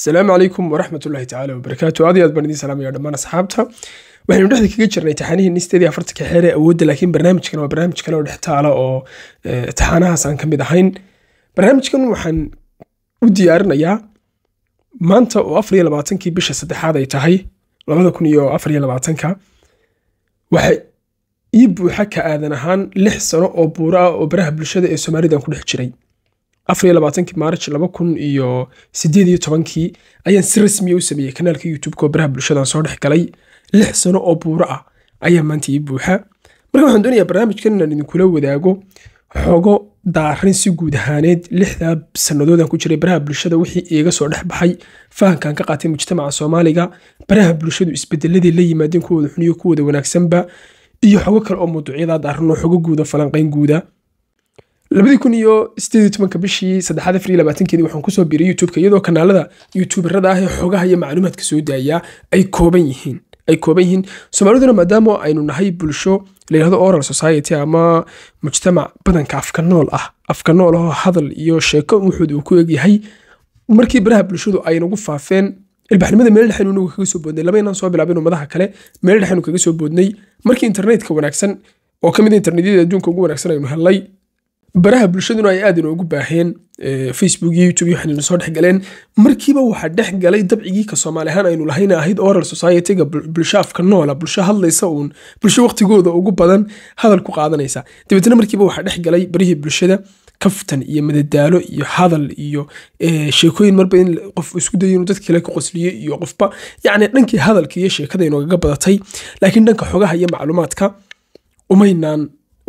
asalaamu calaykum waraxmatullahi tacaala wabarakaatu aad iyo aad baan idiin salaamaya dhammaan asxaabta waxaynu dhexda kaga jirnay taxaanihii nisteedii afartanka xeere awoodda laakiin barnaamijkan waa barnaamij kale oo dhex taala oo eh, taxaanahaas aan ka mid ahayn barnaamijkan waxaan u diyaarinayaa maanta oo afar iyo labaatankii bisha saddexaad ay tahay labada kun iyo afar iyo labaatanka waxa ii buuxa ka aadan ahaan lix sano oo buura ah oo baraha bulshada ee soomaalidan ku dhex jiray afar iyo labaatankii maarch laba kun iyo sideed iyo tobankii ayaan si rasmiya u sameeyey kanaalka youtube-ka oo soo dhex galay lix sano oo buuro ah ayaa maanta ii buuxa marka waxaan doonayaa barnaamijkan inaan idinkula wadaago xogo daarin si guud ahaaneed lixdaa sannadoodaan ku jiray baraha bulshada wixii iiga soo dhex baxay fahamkaan ka qaatay mujtamaca soomaaliga baraha bulshadu isbedeladii la yimaadeen kuwooda xun iyo wanaagsanba iyo xogo kale oo mawduucyada daarin oo xogo guuda falanqayn guuda labadii kun iyo sideed tobanka bishii saddexaad afar iyo labaatankeedii waxaan kusoo biiray youtubeka iyadoo kanaalada youtuberada ah ee xogaha iyo macluumaadka soo daaya ay kooban yihiin ay kooban yihiin soomaaliduna maadaama aynu nahay bulsho layidhahdo oral society ama mujtamac badanka afka nool ah afka nool ahoo hadal iyo sheeko wuxuud uu ku egyahay markii baraha bulshadu ay faafeen ilbaxnimada meel dhexaynu inagu kaga soo boodnay lama inaan soo bilaabin ummadaha kale meel dhexaynu kaga soo boodnay markii internetka wanaagsan oo ka mid ah internetyada adduunka ugu wanaagsan aynu hellay baraha bulshaduna ay aad inoogu baaheen eh, facebook iyo youtube waxaynu soo dhex galeen markiiba waxaa dhex galay dabcigii ka soomaali ahaan aynu lahayna ahayd oral society-ga bulshaafka noola bulsho hadlaysa uun bulsho waqtigooda ugu badan hadal ku qaadanaysa dabeetna markiiba waxaa dhex galay barihii bulshada kaftan iyo madadaalo iyo hadal iyo eh, sheekooyin marba in qof isku dayo inuu dad kale ka qosliyo iyo qofba yacni dhankii hadalka iyo sheekada inoogaga badatay laakiin dhanka xogaha iyo macluumaadka umaynaan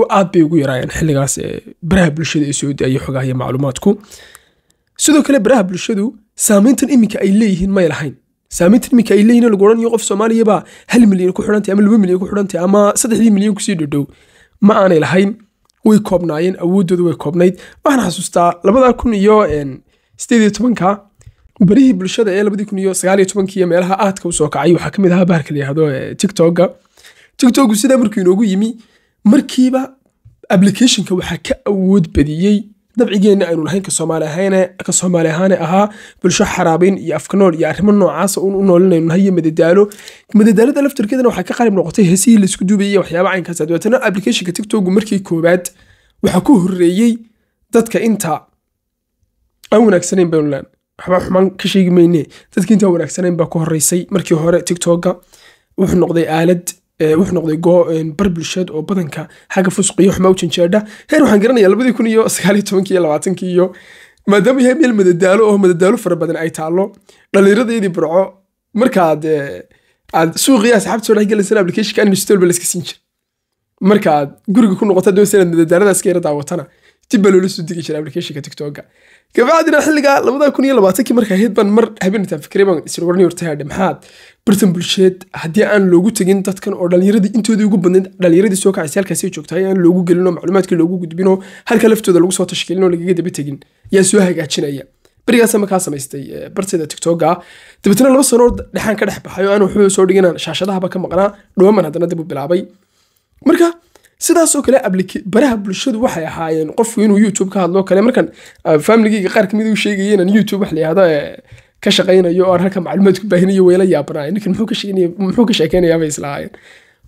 aad bay ugu yaraayeen xilligaas baraha bulshada ee soo daayay xogaha macluumaadku sidoo kale baraha bulshadu saamayntan iminka ay leeyihiin may lahayn saamayntan iminka ay leeyihiin lagu odhanayo qof Soomaaliya hal milyan ku xidhantay ama laba milyan ku xidhantay ama saddexdii milyan ku dhadhow ma aanay lahayn way koobnaayeen awoodoodu way koobnayd waxaan xasuustaa labada kun iyo sideed tobanka barihii bulshada ee labadii kun iyo sagaal iyo meelaha aadka u kacay waxaa kamid ahaa bahalka la yihahdo tiktoka tiktoku sidaa markuu inoogu yimi markiiba aplicationka waxaa ka awood badiyey dabcigeena aynu lahayn ka soomaali ahaane ahaa bulsho xaraabayn iyo afkanool iyo arrimo noocaasa u noolinaynu hayo madadaalo madadaalada laftarkeedana waxaa ka qalib noqotay heesihii laisku duubayay waxyaaba caynkaasa dabeetana aplicationka tiktogu markii koowaad waxaa ku horreeyey dadka inta aan wanaagsanayn baynu leen waxba xumaan ka sheegi mayne dadka inta wanaagsanayn baa ku horreysay markii hore tiktoka wuxuu noqday aalad wuxuu noqday bar bulsheed oo badanka xagga fusqiyo xumaa u janjeedha heer waxaan garanayaa labadii kun iyo sagaaliyo tobankii iyo labaatankii iyo maadaama yahay meel madadaalo oo madadaalo fara badan ay taalo dhallinyaradeedii burco markaad aad suuqiya asxaabta soo dhexgelaysan applicationka anmistolba la iska siin jira marka aad guriga ku noqoto doonaysa inaad madadaalada daawatana dib loola soo digi jira applicationka tiktoka kabacdina xilliga labada kun iyo labaatankii marka ahayd baan mar habeenataan fikiray baan isir warni maxaad bartan bulsheed haddii aan loogu tegin dadkan oo dhallinyaradii intoodii ugu badnayd dhallinyaradii soo kacaysa halkaasi joogtahay aan loogu gelinoo macluumaadkii loogu gudbinoo halka laftooda lagu soo tashkiilinoo lagaga daba tegin yaa soo hagaajinaya berigaas markaa samaystay bartayda tiktoka dabeetna laba sanoo dhexaan ka dhex baxay aan waxba soo dhiginaan shaashadahaba ka maqnaa dhooman haddana dib u bilaabay marka sidaas kale baraha bulshadu waxay ahaayeen qofku inuu youtube ka hadlo kale markaan ah, familigeyga qaar kamid u sheegayeen youtube wax la ka shaqaynayo oo halka macluumaad ku baahinayo wayla yaabanaay ninkan muxuu ka sheekeynayaabay islahaayeen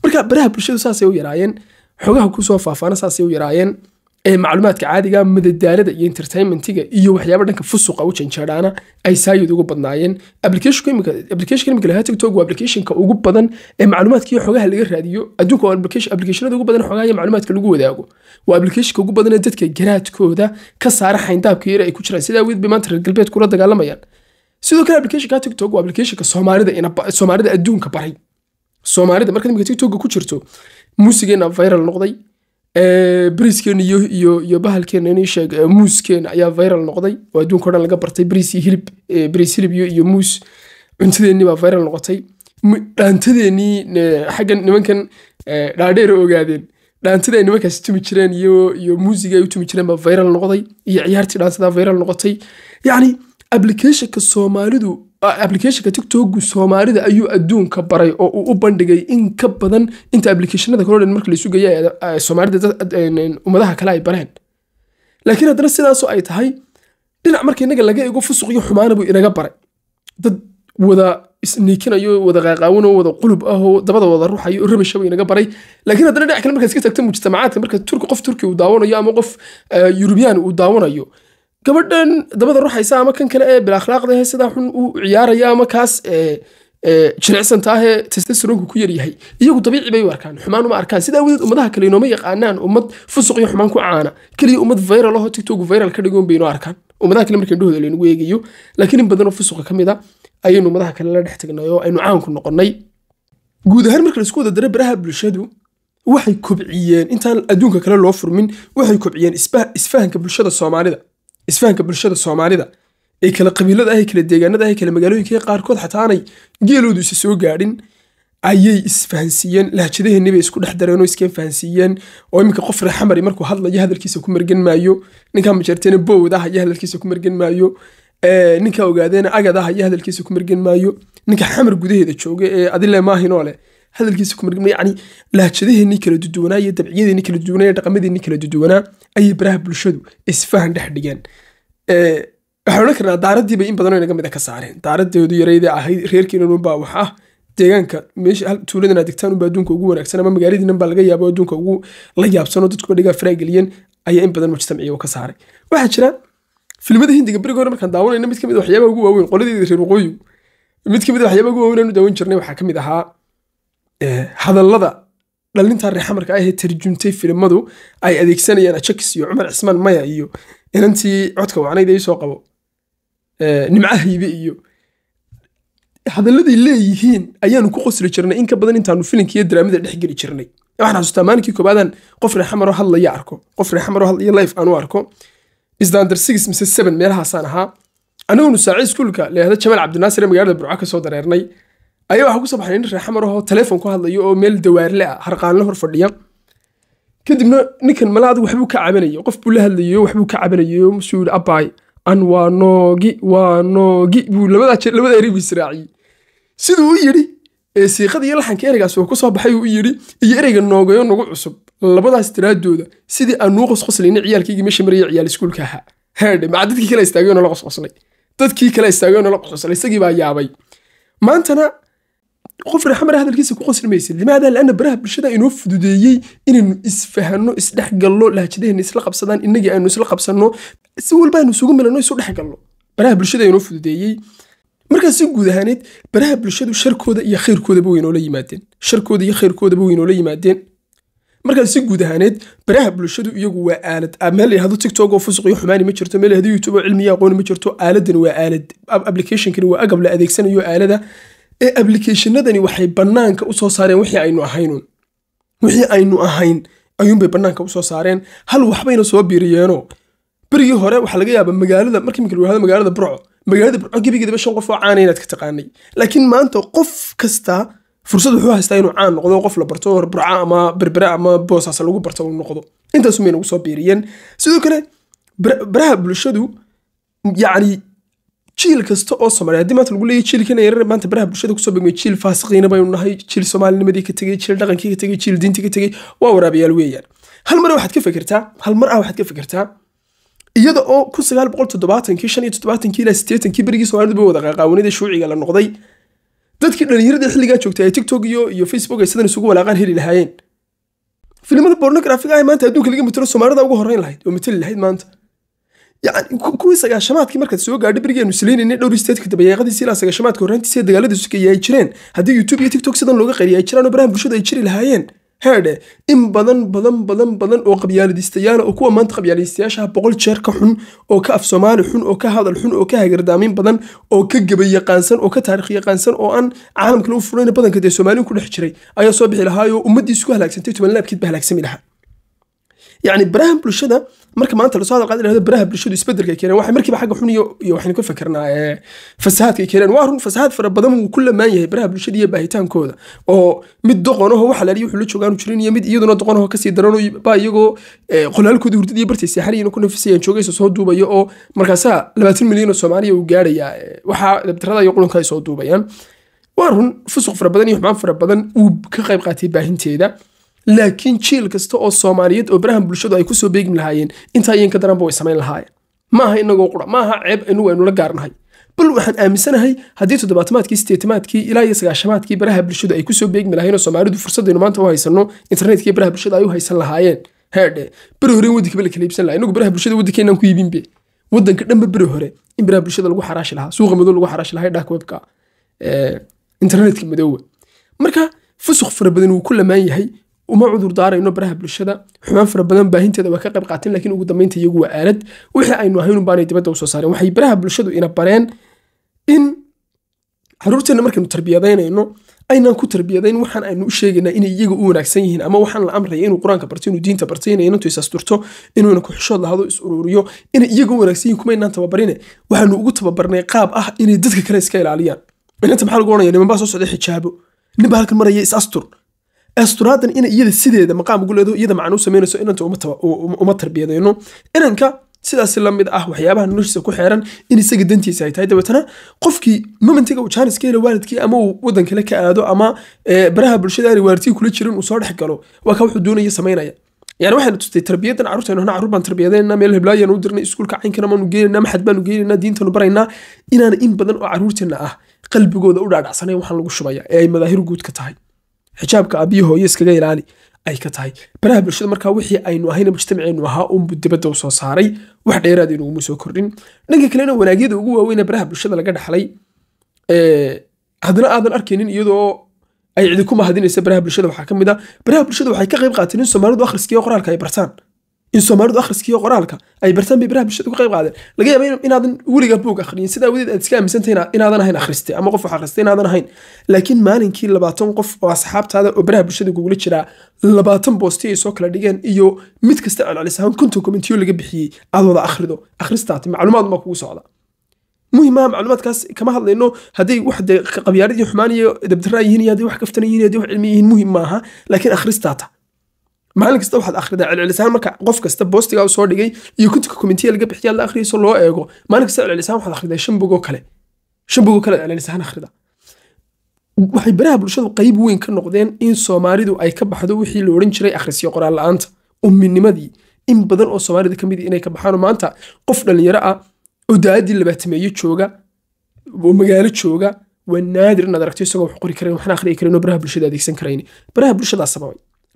marka baraha bulshadu saasay u yaraayeen xogaha kusoo faafaana saasay u yaraayeen macluumaadka caadiga madadaalada iyo entertainmentiga iyo waxyaaba dhanka fusuqa u janjeeraana ay saayid ugu badnaayeen applicationka waa applicationka ugu badan ee macluumaadka xogaha laga raadiyo adduunka applicationada ugu badan xogaha iyo macluumaadka lagu wadaago waa applicationka ugu badan ee dadka garaadkooda ka saara xayndaabka yar ay ku jiraan sidaa awgeed maanta reer galbeedkula dagaalamayaan sidoo kale applicationka tiktok waa applicationka soomaalida soomaalida adduunka baray soomaalida marka imika tiktoka ku jirto muusigeena viral noqday bariiskeena iyo iyo iyo bahalkeena inay sheeg muuskeena ayaa viral noqday oo adduunka o dhan laga bartay bariis iyo hilib bariis hilib iyo iyo muus cuntadeennii baa viral noqotay dhaantadeennii xaggan nimankan dhaadheer ogaadeen dhaantada ay nimankaas tumi jireen iyo iyo muusiga ay u tumi jireen baa viral noqday iyo ciyaartii dhaantada viral noqotay yacni applicationka soomaalidu applicationka tictogu soomaalida ayuu adduunka baray oo uu u bandhigay in ka badan inta applicationada kaloo dhan marka laysu geeya soomaalida ummadaha kale ay bareen laakiin haddana sidaasoo ay tahay dhinac marka inaga laga ego fusuq iyo xumaana buu inaga baray dad wada isniikinayo wada qaaqaawanoo wada qulub ahoo dabada wada ruxayo rabasha buu inaga baray laakiin haddana dhinac kale marka iska tagto mujtamacaadka marka turki qof turki uu daawanayo ama qof yurubiyaan uu daawanayo gabadhan dabada ruxaysa ama kan kale ee bilakhlaaqdahe sidaa xun u ciyaaraya ama kaas jilicsantaahee testosteronku ku yaryahay iyagu dabiici bay u arkaan xumaan uma arkaan sidaa wadeed ummadaha kale inooma yaqaanaan ummad fusuq iyo xumaan ku caana keliya ummad viral ahoo tiktoku viral ka dhigoon bay arkaan ummadaha kale markaan dhahooda laynagu eegayo laakiin in badanoo fusuqa ka mid a ayaynu ummadaha kale la dhex tagnay oo aynu caanku noqonnay guud ahaan marka laisku dara baraha bulshadu waxay kobciyeen intaan adduunka kale loo furmin waxay kobciyeen isfahanka bulshada soomaalida isfahanka bulshada soomaalida ee kala qabiilada ah ee kala deegaanada ah kala magaalooyinka qaarkood xataa aanay geeloodu isa soo gaadhin ayay isfahansiiyeen lahjadaheennibay isku dhex dareen oo iskeen fahansiiyeen oo iminka qof reexamari markuu hadlayo hadalkiisa ku margan maayo ninkaa majarteena bowd ah iyo hadalkiisa ku margan maayo ninkaa ogaadeena agad ah hadalkiisa ku margan maayo ninka xamar gudaheeda jooga ee adile maahinoo leh hadalkiisa yani lahjadaheennii kala duduwanaa iyo dabciyadeennii kala duduwanaa iyo dhaqamadeennii kala duduwanaa ayay baraha bulshadu isfahan dhex dhigeen waxaan odhan karnaa daaraddiibay in badanoo inaga mid ka saareen daaradeedu yarayda ahayd reerkiinanunbaa wax ah, deegaanka meesha tuuladan degtaan unba adduunka ugu wanaagsan ama magaaladiinan laga yaabo adduunka ugu la yaabsanoo dadkuba dhigaa faraangeliyeen ayaa in badan mujtamaciya ka saaray waxaa jira filmada hindiga beriga hore markaan daawanayna mid ka ah waxyaabaha ugu waaweyn qoladeeda reer waqooyigu mid ka ah waxyaabaha ugu waaweyn aanu daawan jirnay waxaa ka ahaa hadallada dhalinta reexamarka ay tarjumtay filimadu ay adeegsanayaan ajakis iyo cumar cismaan maya iyo inantii codka wacnayda isoo qabo nimca iyo hadalladay leeyihiin ayaanu ku qosli jirnay in ka badan intaanu filinka iyo daraamada dhex geli jirnay waxaan xasuustaa maalinkii koobaadaan qof reexamaro hadlaya arko qof reexamaro hadlaya life aanu arko isdaandar six mise seven meelahaasaan ahaa annagunu saaci iskuulka leehda jamaal cabdinaasir ee magaalada burco kasoo dareernay ayaa waxaa kusoo baxay nin reexamar ahoo taleefon ku hadlayo oo meel dawaarle ah harqaanla hor fadhiya kadibna ninkan mala adig waxbuu ka cabanayo qof buu la hadlayo waxbuu ka cabanayo musuu yidhi abbaay an waa noogi waa noogi buu labadaa labada erey buu israaciyey siduu u yidhi siiqada iyo laxanka ereygaas oo kusoo baxay uu yidhi iyo ereyga noogayo nagu cusub labadaas tiraadooda sidii aan nuu qosqoslayna ciyaalkaygii meesha maraya ciyaal iskuulka ahaa haadhe maca dadkii kale istaagayoo nala qosqoslay dadkii kale istaagayoo nala qosqoslay isagii baa yaabay maantana qof raxmara hadalkiisa ku qosli maysid limaada laana baraha bulshada inoo fududeeyey inaynu isfahano isdhexgalno laajadahayna isla qabsadaan innagii aanu isla qabsanno si walba aynu isugu milano isu dhexgalno baraha bulshada inoo fududeeyey markaa si guud ahaaneed baraha bulshadu sharkooda iyo khayrkoodaba waynoola yimaadeen sharkooda iyo khayrkoodaba waynoola yimaadeen markaa si guud ahaaneed baraha bulshadu iyagu waa aalad meel layihahdo tiktok oo fusuq iyo xumaani ma jirto meel layhahdo youtube oo cilmiya aqooni ma jirto aaladan waa aalad applicationkani waa agab la adeegsanayo aalada ee ablicathonadani waxay bannaanka usoo saareen wixii aynu ahaynun wixii aynu ahayn ayuunbay bannaanka usoo saareen hal waxbayna soo biiriyeeno berigii hore waxaa laga yaaba magaalada markii magaalada burco magaalada burco gebigeedaba shan qof oo caana inaad ka taqaanay laakiin maanta qof kasta fursad wuxuu haystaa inuu caan noqdo qof la barto burca ama berbere ama boosaas lagu barto uu noqdo intaasumay nagu soo biiriyeen sidoo kale baraha bulshadu yacni jiil kasta oo Soomaaliya hadii maanta lagu leeyahay jiilkan ay yarar maanta baraha bulshada ku soo jiil faasiqiina baynu nahay jiil Soomaalinimadii ka tagay jiil dhaqankii ka tagay jiil diintii ka tagay waa waraabiyaal weeyaan hal mar waxaad ka fikirtaa hal mar ah waxaad ka fikirtaa iyada oo kun sagaal boqol toddobaatanki shan iyo toddobaatankii ilaa sideetankii berigii Soomaalidu bay wada qaaqaawanida shuuciga la noqday dadkii dhalinyarada xilligaa joogtay ay tiktok iyo iyo facebook ay sidan isugu walaaqaan heli lahaayeen filimada pornographiga ah maanta adduunka laga matalo Soomaalida ugu horreyn lahayd oo matali lahayd maanta kuwii sagaashamaadkii markaad soo gaadho berigeenu isleynayna dhowr isteedka dabayaaqadiisa ilaa sagaashamaadka horraantiisa dagaaladiisu kaya ay jireen haddii youtube iyo tiktok sidan looga qariya ay jiraan oo barahan bulshadu ay jiri lahaayeen heedhe in badan badan badan badan oo qabyaaladiistayaala oo kuwa maanta qabyaaladiistayaashaha ah boqol jeer ka xun oo ka af soomaali xun oo ka hadal xun oo ka hagardaamayn badan oo ka gebay oo ka taariikh yaqaansan oo aan caalamka lagu furayn badanka dee soomaaliyu ku dhex jiray ayaa soo bixi lahaayoo ummaddiisu ku halaagsantay tubanlaabkiid halaagsami lahaa yacni barahan bulshada marka maanta lasoo hadal qaada dhahdo baraha bulshadu isbedelkay keeneen waxay markiiba xagga xun iyo waxaynu ka fakernaa fasahaadkay keeneen waa run fasahaad fara badan wuu ku lamaan yahay baraha bulshada iyo baahitaankooda oo mid doqonaho wax alaaliya wuxuu la joogaanu jirin iyo mid iyaduna doqonaho kasii daran baa iyagoo qolaalkooda hurdada iyo bartay saaxariyana ku nafisayaan joogaysa soo duubaya oo markaasaa labaatan milyan oo soomaaliya uu gaarayaa waxaa dabtarada iyo qulunka ay soo duubayaan waa run fusuq fara badan iyo xumaan fara badan uu ka qayb qaatay baahinteeda laakiin jiil kasta oo soomaaliyeed oo barahan bulshadu ay kusoo beegmi lahaayeen intaayanka daranba way samayn lahaayeen maaha inagoo qura maaha ceeb inugu aynula gaarnahay bal waxaan aaminsanahay haddii toddobaatamaadkii sideetamaadkii ilaa iyo sagaashamaadkii baraha bulshadu ay kusoo beegmi lahayen oo soomaalidu fursadaynu maanta u haysano internetkii baraha bulshada ay u haysan lahaayeen heedhe beri horeen waddankaba la kala iibsan laha inagu baraha bulshada waddankeenaan ku iibinbe waddanka dhanba beri hore in baraha bulshada lagu xaraashi lahaa suuqa madow lagu xaraashi lahaa dark webka internetka madoowa marka fusuq fara badan wuu ku lamaan yahay uma cudur daarayno baraha bulshada xumaan fara badan baahinteeda waa ka qayb qaateen laakiin ugu dambeynta iyagu waa aalad wixii aynu ahaynun baanay dibadda usoo saareen waxay baraha bulshadu ina bareen in caruurteenna markaynu tarbiyadaynayno aynaan ku tarbiyadayn waxaan aynu u sheegaynaa inay iyaga u wanaagsan yihiin ama waxaan la amraya inuu qur-aanka barto inuu diinta barto inay inantu isasturto inuuna ku-xishood lahado is ururiyo inay iyaga u wanaagsan yihin kumaynaan tababarine waxaanu ugu tababarnay qaab ah inay dadka kale iska ilaaliyaan inanta maxaa lagu ohanaya niman baa soo socday xijaabo nin baa halkan maraya is astur asturaadan ina iyada sideeda maqaam ugu leedo iyada macnuu samaynayso inanta uma tarbiyadayno inanka sidaas lamid ah waxyaabaha noloshiisa ku xeeran in isaga dantiisa ay tahay dabeetana qofkii momentiga uu jaanis ka helo waalidkii ama uu waddan kale ka aado ama baraha bulshada aanay waalidkii kula jirin uu soo dhex galo waa ka wuxuu doonaya samaynaya yani waxaynu tustay tarbiyadan carruurtaynu hna carruur baan tarbiyadaynaa meel heblaayanu dirnay iskuulka caynkan amaanu geenaynaa maxad baanu geenaynaa diintanu baraynaa inaana in badan oo carruurteenna ah qalbigooda u dhaadhacsanayn waxaan lagu shubaya ee ay madaahiru guud tahay xijaabka abiyo iyo iskaga ilaali ay ka tahay baraha bulshada markaa wixii aynu ahayna mujtamaceenu ahaa unbu dibadda soo saaray wax dheeraad inuguma soo kordhin dhanka kalena wanaagyada ugu waaweyne baraha bulshada laga dhexlay haddana aadan arkaynin iyadoo ay cidi ku mahadinaysa baraha bulshada waxaa ka mid a ah, baraha bulshada waxay ka qayb qaateen in soomaalidu akhriskiiyo qoraalka ay bartaan in soomaalidu akhriskiiyo qoraalka ay bartaanba baraha bulshada uga qayb qaadeen laga yaaba inaadan weliga buug akhriyin sidaa wadeed aad iska aaminsantahay inaadan ahayn akhriste ama qof wax akhriste inaadan ahayn laakiin maalinkii labaatan qof oo asxaabtaada oo baraha bulshada kugula jiraa labaatan boosti ay soo kala dhigeen iyo mid kasta celcelis ahaan konton kommentiyo laga bixiyey aad wada akhrido akhristaati macluumaad ma kugu socda muhimaha macluumaadkaas kama hadlayno hadday wax dee qabyaaladii xumaan iyo yihiin iyo hadday wax kaftanan yihiin hadday wax cilmi yihiin muhim maaha laakiin akhristaata maalin kasta waxaad akhridaa celcelisaan marka qof kasta boostigaa soo dhigay iyo kutubka komitiya laga bixiyaa la akhriyaso loo eego maalin kasta celcelisaan waxaad akhridaa shan bogoo kale shan bogoo kale celcelisaan akhrida waxay baraha bulshadu qayb weyn ka noqdeen in soomaalidu ay ka baxdo wixii la odhan jiray akhrisyo qoraal la'aanta uminimadii in badan oo soomaalida ka mid ah inay ka baxaan maanta qof dhalinyaro ah oo daadii labaatameeyo jooga oo magaalo jooga waa naadir inaad aragto isagoo wax qori karayn waxna akhriyi karayn oo baraha bulshada adeegsan karayn baraha bulshadaa sababay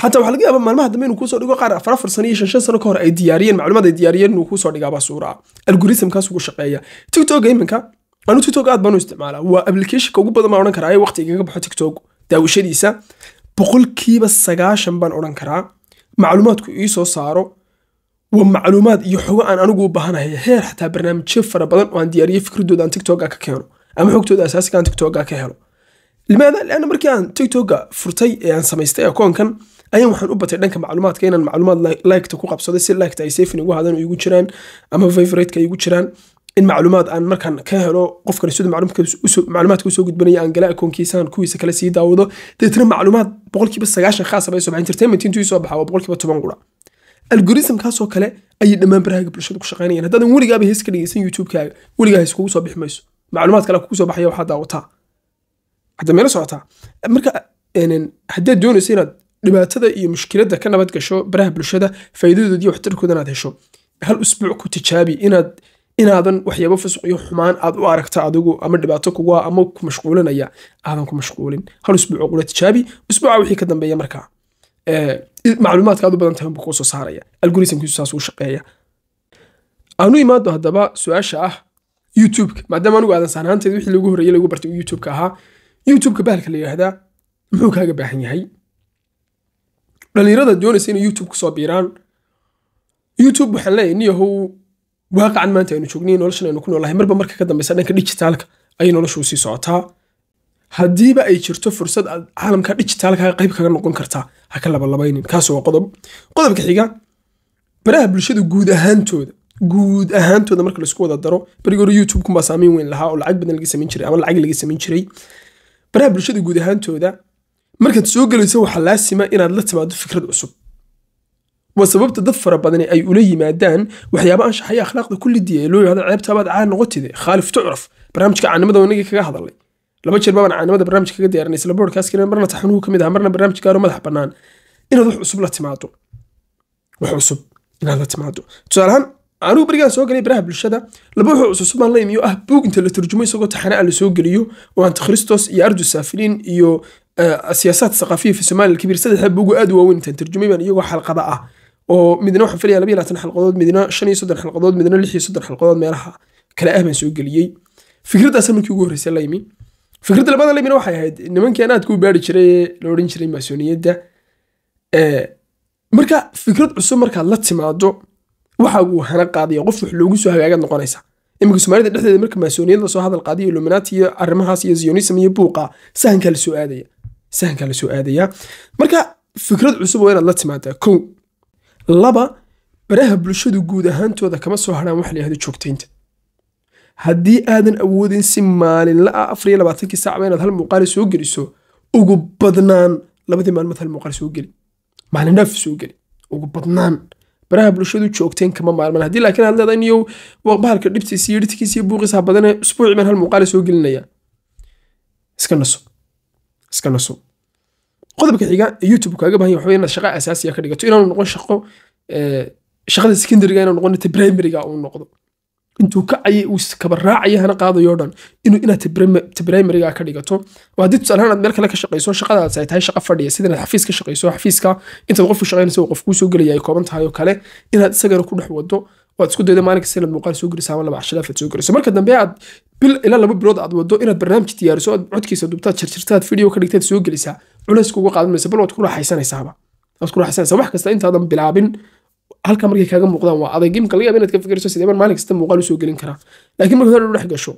xataa waxa laga yaaba maalmaha dambe inuu kuusoo dhigo qaar afar afar iyo shan shan sano ka hor ay diyaariyeen macluumaad ay diyaariyeen inuu kuusoo dhigaabaa suura ah algoritmkaas ugu shaqeeya tiktoga iminka anu tiktok aad baan u isticmaalaa waa applicationka ugu badan baan odhan karaa ee waqti igaga baxo tiktok daawashadiisa boqolkiiba sagaashan baan odhan karaa macluumaadku iisoo saaro waa macluumaad iyo xogo aan anigu u baahanaya heer xataa barnaamijyo fara badan oo aan diyaariyey fikradooda aan tiktoga ka keeno ama xogtooda asaasiga aan tiktoga ka helo limaada liana markii aan tiktoga furtay ee aan samaystay akoonkan ayaan waxaan u batay dhanka macluumaadka inaan macluumaad liketa ku qabsaday si liketa ay safin ugu hadaan igu jiraan ama favorite igu jiraan in macluumaad aan markaan ka helo qofkan siduu macluumaadka usoo gudbanaya aan gala akoonkiisaan kuwiisa kale sii daawado deetna macluumaad boqolkiiba sagaashan khaasaba ay entertainment intuu soo baxa waa boqolkiiba toban qura algoritmkaasoo kale ayay dhammaan barahaaga bulshada ku shaqaynayaan haddaadan weligaaba hees ka dhegeysan youtube weligaa hees kugu soo bixi mayso macluumaad kale kugu soo baxaya waxaa daawataa hadda meelo socotaa marka haddaad doonayso inaad dhibaatada iyo mushkilada ka nabad gasho baraha bulshada faa'iidadoodii waxtarkooda inaad hesho hal usbuuc ku tijaabi inaad inaadan waxyaabo fusuq iyo xumaan aad u aragta adigu ama dhibaato kuga ama ku mashquulinaya aadan ku mashquulin hal usbuuc qura tijaabi usbuuca wixii ka dambeeya markaa macluumaadka aad u badan tahay buu kuu saaraya algoritmkiisu saas uu shaqeeya aanu imaado haddaba su-aasha ah youtube maadaama anugu aadan saanaanteed wixii lagu horreeyey lagu bartay uu ahaa youtube bahalka la yidhaahdaa muxuu kaaga baahan yahay dhalinyarada doonaysa inay youtube kusoo biiraan youtube waxaan leeyahay niyahow waaqacan maanta aynu joogniy noloshan aynu ku noolahay marba marka ka dambeysa dhanka dijitaalka ayay noloshu sii socotaa haddiiba ay jirto fursad aad caalamka dijitaalka qayb kaga noqon kartaa ha ka labalabaynin kaas waa qodob qodobka xiga baraha bulshada guud ahaantooda guud ahaantooda marka laisku wada daro barigii hore youtube-kunbaa saameyn weyn lahaa oo lacag badan laga samayn jiray ama lacag laga samayn jiray baraha bulshada guud ahaantooda markaad soo gelayso waxaa laasima inaad la timaado fikrad cusub waa sababta dad fara badani ay ula yimaadaan waxyaaba anshaxaya akhlaaqda kullidiiee loo yihahdo ceebtaabaad caan noqotide khaalif tucraf barnaamijka caanimada inagii kaga hadalnay laba jeer baabaan caanimada barnaamij kaga diyaarinay isla boodhkaaskina ah, marna taxanuhu ka mid aha marna barnaamij gaaro madax bannaan inaad wax cusub la timaado wax cusub inaad la timaado tusaale anugu berigaan soo galay baraha bulshada laba wuxuu cusubsuban la imiyo ah buug inta la turjumo isagoo taxana aan la soo geliyo oo aan iyo ardu saafiliin iyo siyaasaad saqaafiya fi somaliya kabiir saddexa bugu aad u waaweyn tarjumay baan iyagoo xalqada ah oo midna waxaan filaya labaiyo labaatan xalqadood midna shan iyo soddon xalqadood midna lix iyo soddon xalqadood meelaha kale ah baan soo geliyey fikraddaasa markii ugu horreysay laymi fikradda labada laymina waxay ahayd nimankan aad kuu baari jiray ee la odhan jiray maasoniyadda marka fikrad cusub markaad la timaado waxa uu hana qaadaya qof wax loogu soo hagaagaad noqonaysaa iminka soomaalida dhexdeeda marka maasoniyad lasoo hadal qaadiyo illuminati iyo arrimahaas iyo zionism iyo buuqa sahankaa la soo aadaya sahanka lasoo aadayaa marka fikrad cusub oo inaad la timaadaa kow laba baraha bulshadu guud ahaantooda kama soo harhaan waxa layihahdo joogtaynta haddii aadan awoodin si maalinla ah afar iyo labaatankii saacba inaad hal muuqaali soo geliso ugu badnaan labadii maalmood hal muuqaal soo geli maalin dhaaf soo geli ugu badnaan baraha bulshadu joogteen kama maalman haddii laakiin aad leedahay inyow bahalka dhibtiisa iyo dhidkiisa iyo buuqiisa badane usbuucii baan hal muuqaali soo gelinaya iska naso iskala sug qodobka xiga youtube kaaga bahan yahay inaad shaqo asaasiya ah ka dhigato inaanu noqon shaqo eh, shaqada secondariga inaanu noqon ta primariga uu noqdo intuu kacaya uu kaba raacaya qaadayo dhan inuu inaad ta primariga ka dhigato oo haddii tusaalahaan aad meel kale ka shaqayso shaqadaas ay tahay shaqo fadhiya sida inaad xafiis ka shaqayso xafiiska intaad qof u uu qof kuu gelaya ay kooban tahay oo kale inaad isagana ku dhex wado waad isku dayda maalin kasta inaad muuqaal soo geliso ama laba cashilaaf soo geliso marka dambe aad bil ilaa laba bilood aad wado inaad barnaamij diyaariso aad codkiisa dubtaad jarjartaad video ka dhigtaad soo gelisaa culays kuga qaadan bal waad ku raaxaysanaysaaba waad ku raaxaysanaysaa wax kasta intaadan bilaabin halka markay kaaga muuqdaan waa adag imka laga yaab inaad ka fikirayso sidee maalin kasta muuqaal u gelin karaa laakiin marka hore dhex gasho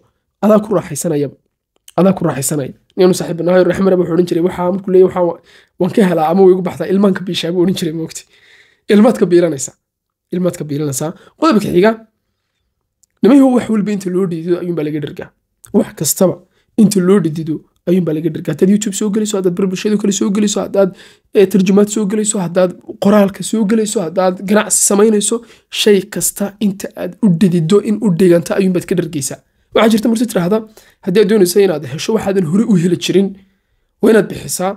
adaa ku raaxaysanayaba adaa ku raaxaysanaya ninu saaxiib naayo raxmare wuxuu jiray waxaa markuu leeyahy waxaa waan ka helaa ama way baxdaa ilmaanka biishaa buu odhan jiray moogtay ilmaad ka biilanaysaa ilmaad ka biilinaysaa qodobka xiga nimayhu wax walba inta loo dhidido ayuunbaa laga dhergaa wax kastaba inta loo dhidido ayuunbaa laga dhergaa hadaad youtube soo gelayso hadaad barbulshadu kale soo gelayso hadaad eh, tarjumaad soo gelayso hadaad qoraalka soo gelayso hadaad ganacsi samaynayso shay kasta inta aad u dhidido in u dhiganta ayuunbaad ka dhergaysaa waxaa jirta marti tidhaahda haddii aad doonaysa inaad hesho waxaadan hore u heli jirin waa inaad bixisaa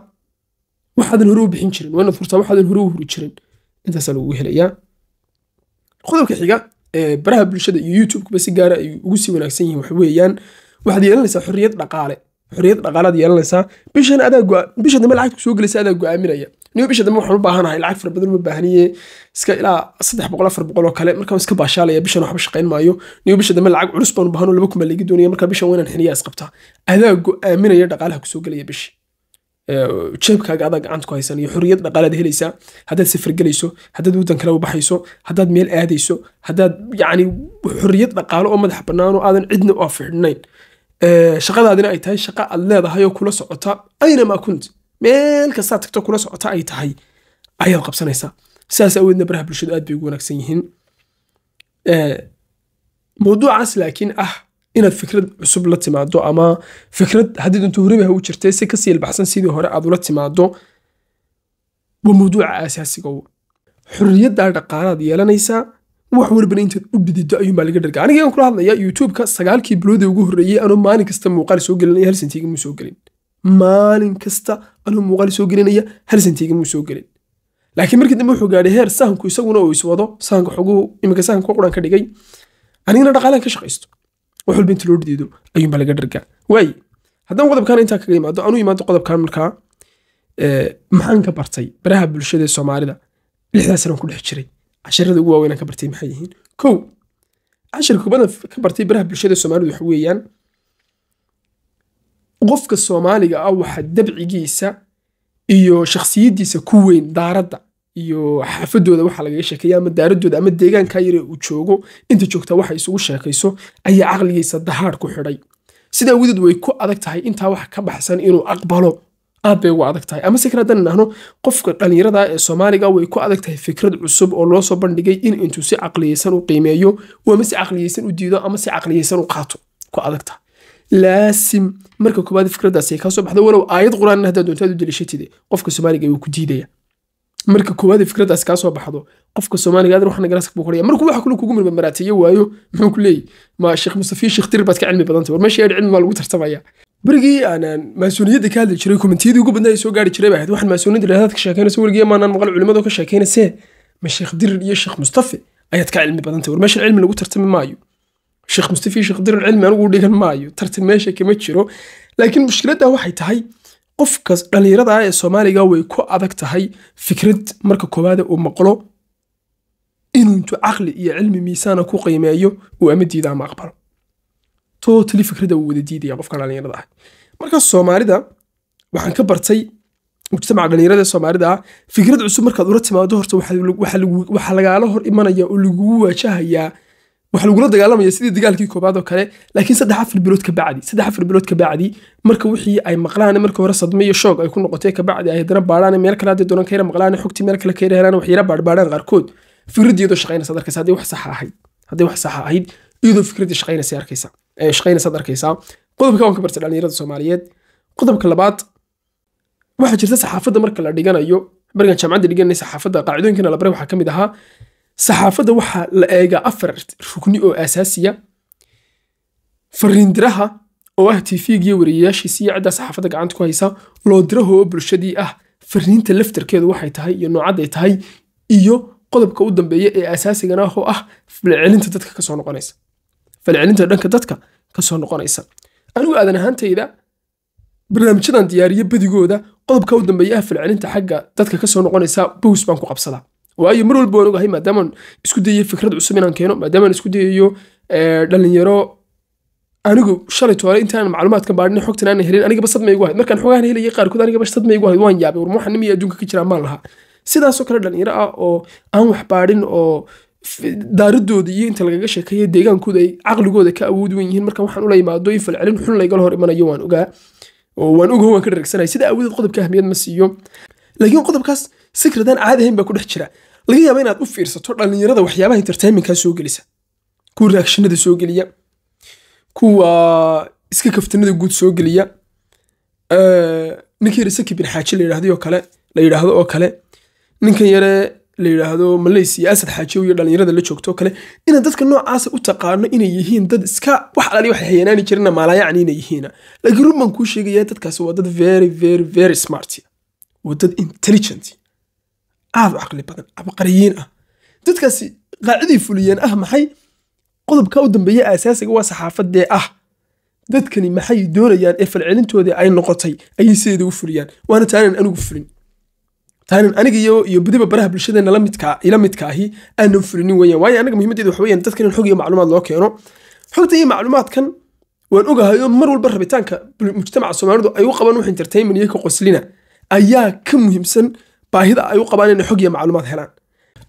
waxaadan hore u bixin jirin waa furtaa waxaadan hore u huri jirin intaasaa lagu helayaa qodobka xiga ee baraha bulshada iyo youtubekuba si gaara ah ay ugu sii wanaagsan yihiin waxa weeyaan waxaad yeelanaysaa xorriyad dhaqaale xorriyad dhaqaalaad yeelanaysaa bishan adaa bisha dambe lacagta kusoo gelaysa adaa go'aaminaya niyo bisha dambe waxaan u baahanahay lacag fara badan uma baahniye iska ilaa saddex boqol afar boqol oo kale markaan iska baashaalaya bishan waxba shaqayn maayo niyo bisha dambe lacag culus baan u baahano laba kuma leegi doonaya markaa bishan waa xiniya isqabtaa adaa go'aaminaya dhaqaalaha kusoo gelaya bishi jeebkaaga adaa gacanta ku haysan iyo xorriyad dhaqaalaad helaysaa haddaad safargelayso haddaad waddan kala baxayso haddaad meel aadayso haddaad yani xoriyad dhaqaale oo madax bannaan oo aadan cidna u afixinayn shaqadaadina ay tahay shaqa aad leedahay oo kula socota aynamaa kunt meel kastaa tagto kula socota ay tahay ayaad qabsanaysaa sidaas aweedna baraha bulshadu aad bay ugu wanaagsan yihiin mawduucaas laakiin ah inaad fikrad cusub la timaado ama fikrad haddii intuu horeba u jirtay si kasii ilbaxsan sidii hore aad ula timaado waa mawduuca asaasiga ah. xurriyaddaa dhaqaalaad yeelanaysaa wax walbana intaad u bidido ayuunbaa laga dharga aniga kula hadlaya youtubeka sagaalkii biloodii ugu horreeyey anuu maalin kasta muuqaal soo gelinaya hal santiigamuu soo gelin maalin kasta anuu muuqaal soo gelinaya hal santiigamuu soo gelin laakiin markii dambe wuxuu gaadhay heer sahanku isaguna uu iswado sahanka xoguu iminka sahanka quran ka dhigay anigana dhaqaalaan ka shaqaysto wax walba inta loo dhiido ayuunbaa laga dhargaa waaye haddaan qodobkaan intaa kaga imaado anuu imaado qodobkaan markaa maxaan ka bartay baraha bulshada soomaalida lixdaa sanaan ku dhex jiray casharada ugu waaweynaan ka bartay maxay yihiin kow cashirka koobadan ka bartay baraha bulshada soomaalida waxa weeyaan qofka soomaaliga ah waxa dabcigiisa iyo shakhsiyaddiisa ku weyn daaradda iyo xaafadooda waxaa lagaga sheekeeya ama daaradooda ama deegaankaa yare uu joogo inta joogta waxa isugu sheekayso ayaa caqligiisa dahaar ku xidhay sidaa awgedeed way ku adag tahay intaa wax ka baxsan inuu aqbalo aad bay ugu adag tahay amase kale haddaan idhaahno qofka dhallinyarada ee soomaaliga way ku adag tahay fikrad cusub oo loo soo bandhigay in intuu si caqliyeysan u qiimeeyo ama si caqliyeysan u diido ama si caqliyeysan u qaato ku adag tahay laasim marka koowaad fikraddaasi ay baxda walow aayad qur-aanna haddaa doontaad u deliishatide qofka soomaaliga wuu ku diidaya marka koowaad fikraddaas kaa soo baxdo qofka soomaaliga adr waxna galas qoraya marku waxa kule kugu mirma waayo muxuu ku leeyahy ma sheekh mustafiin sheekh tir baad ka cilmi badantay war meesha cilmi baa lagu tartamaya berigii aanan maasuuliyadda ka hadli jiray kommentiyadii ugu badnaa soo gaari jiray baa ahayd waxaan maasuuliyadda dhahdaad ka sheekeynaysa weligiya maanan maqal culimadoo ka sheekeynayse ma sheekh dirir iyo sheekh mustafe ayaad ka cilmi badantay war meeshan cilmi lagu tartami maayo sheekh mustafi sheekh dirir cilmi anugu dhigan maayo tartan meesha kama jiro laakiin mushkiladdaa waxay tahay qofka dhallinyarada ah ee soomaaliga way ku adag tahay fikrad marka koowaade uu maqlo inuu intuu caqli iyo cilmi miisaana ku qiimeeyo uu ama diida ama aqbalo totally fikradda wuu wada diidaya qofkan dhallinyarada ah marka soomaalida waxaan ka bartay mujtamaca dhallinyarada soomaalida ah fikrad cusub markaad ula timaado horta waxaa lagaala hor imanaya oo lagugu waajahayaa wax lagula dagaalamaya sidii dagaalkii koobaad oo kale laakiin saddex afar bilood ka bacdi saddex afar bilood ka bacdi marka wixii ay maqlaan marka hore sadme iyo shoog ay ku noqotay ka ay haddana baadhaan meel kale hadday doonaan ka maqlaan xogtii meel kale ka helaan wax baadhbaadhaan qaarkood fikraddii shaqaynaysa arkaysa hadday wax saxa ah ahayd hadday wax saxa ah ahayd iyadoo fikraddii shaqaynaysa arkaysa ee shaqaynaysaad arkaysaa qodobka waan ka bartay dhallinyarada soomaaliyeed qodobka labaad waxaa jirta saxaafadda marka la dhiganayo barigan jaamacadda dhiganay saxaafadda qaacidooyinkana la baray waxaa ka mid ahaa saxaafadda waxaa la eegaa afar rugni oo asaasiya fariindiraha oo ah tiifigiyo wariyayaashiisi iyo saxaafadda gacanta ku haysa loodiraha oo bulshadii ah fariinta laftarkeedu waxay tahay iyo noocadday tahay iyo qodobka u dambeeya ee asaasigana ah oo ah falcelinta dadka kasoo noqonaysa falcelinta dhanka dadka kasoo noqonaysa anigu aadan ahaantayda barnaamijyadan diyaariya badigooda qodobka u dambeeya ah falcelinta xagga dadka kasoo noqonaysa bows baan ku qabsadaa waayo mar walba waan ogahay maadaamaan isku dayayo fikrad cusub inaan keeno maadaamaan isku dayayo eh, dhalinyaro anigu shalayto hore intaan macluumaadka baadhin xogtan aanan helin anigaba sad may ahayd markaan xogahan helayay qaarkood anigaba sad may ahayd waan yaabay war waxaan nimiya adduunka ka jiraan maan lahaa sidaasoo kale dhalinyaro ah oo aan wax baadhin oo daaradooda iyo inta lagaga sheekeeya deegaankooda ay caqligooda ka awood wen yihiin marka waxaan ula yimaado in falcelin xun laygala hor imanayo waan ogaa waan ogaho waan ka dharagsanaya sida awoodeed qodobka ahmiyad ma siiyo laakiin qodobkaas sikradan caadi ahayn baa ku dhex jira laga yaaba inaad u fiirsato dhallinyarada waxyaabaha entertainmentkaa soo gelisa kuwa raagshinada soo geliya kuwa ah, iska kaftanada guud soo geliya eh, ninkan yare saki bin xaaji la yidhaahday oo kale la yidhaahdo oo kale ninkan yare la yidhaahdo malaysia asad xaaji iyo dhallinyarada la joogto oo kale inaan dadka noocaasa u taqaano inay yihiin dad iska wax alaali wax hayanaani jirina maalayacni inay yihiin laakiin run baan kuu sheegayaa dadkaas waa dad very very very smart waa dad intelligent aad u caqli badan abqariyiin ah dadkaasi qaacidii fuliyeen ah maxay qodobka u dambeeya asaasiga waa saxaafadee ah dadkani maxay doonayaan ee falcelintoodii ay noqotay ayay sideeda u fuliyaan waana taanan anigu fulin taanan aniga iyo badiba baraha bulshadeena ila midka ahi aanan fulinin weyaan waayo anaga muhiimaddeedu waxa weyaan dadkan in xog iyo macluumaad loo keeno xogta iyo macluumaadkan waan ogahayo mar walba rabitaanka mujtamaca soomaalidu ay u qabaan wax entertainment iyo ka qoslina ayaa ka muhiimsan baahida ay u qabaan inay xog iyo macluumaad helaan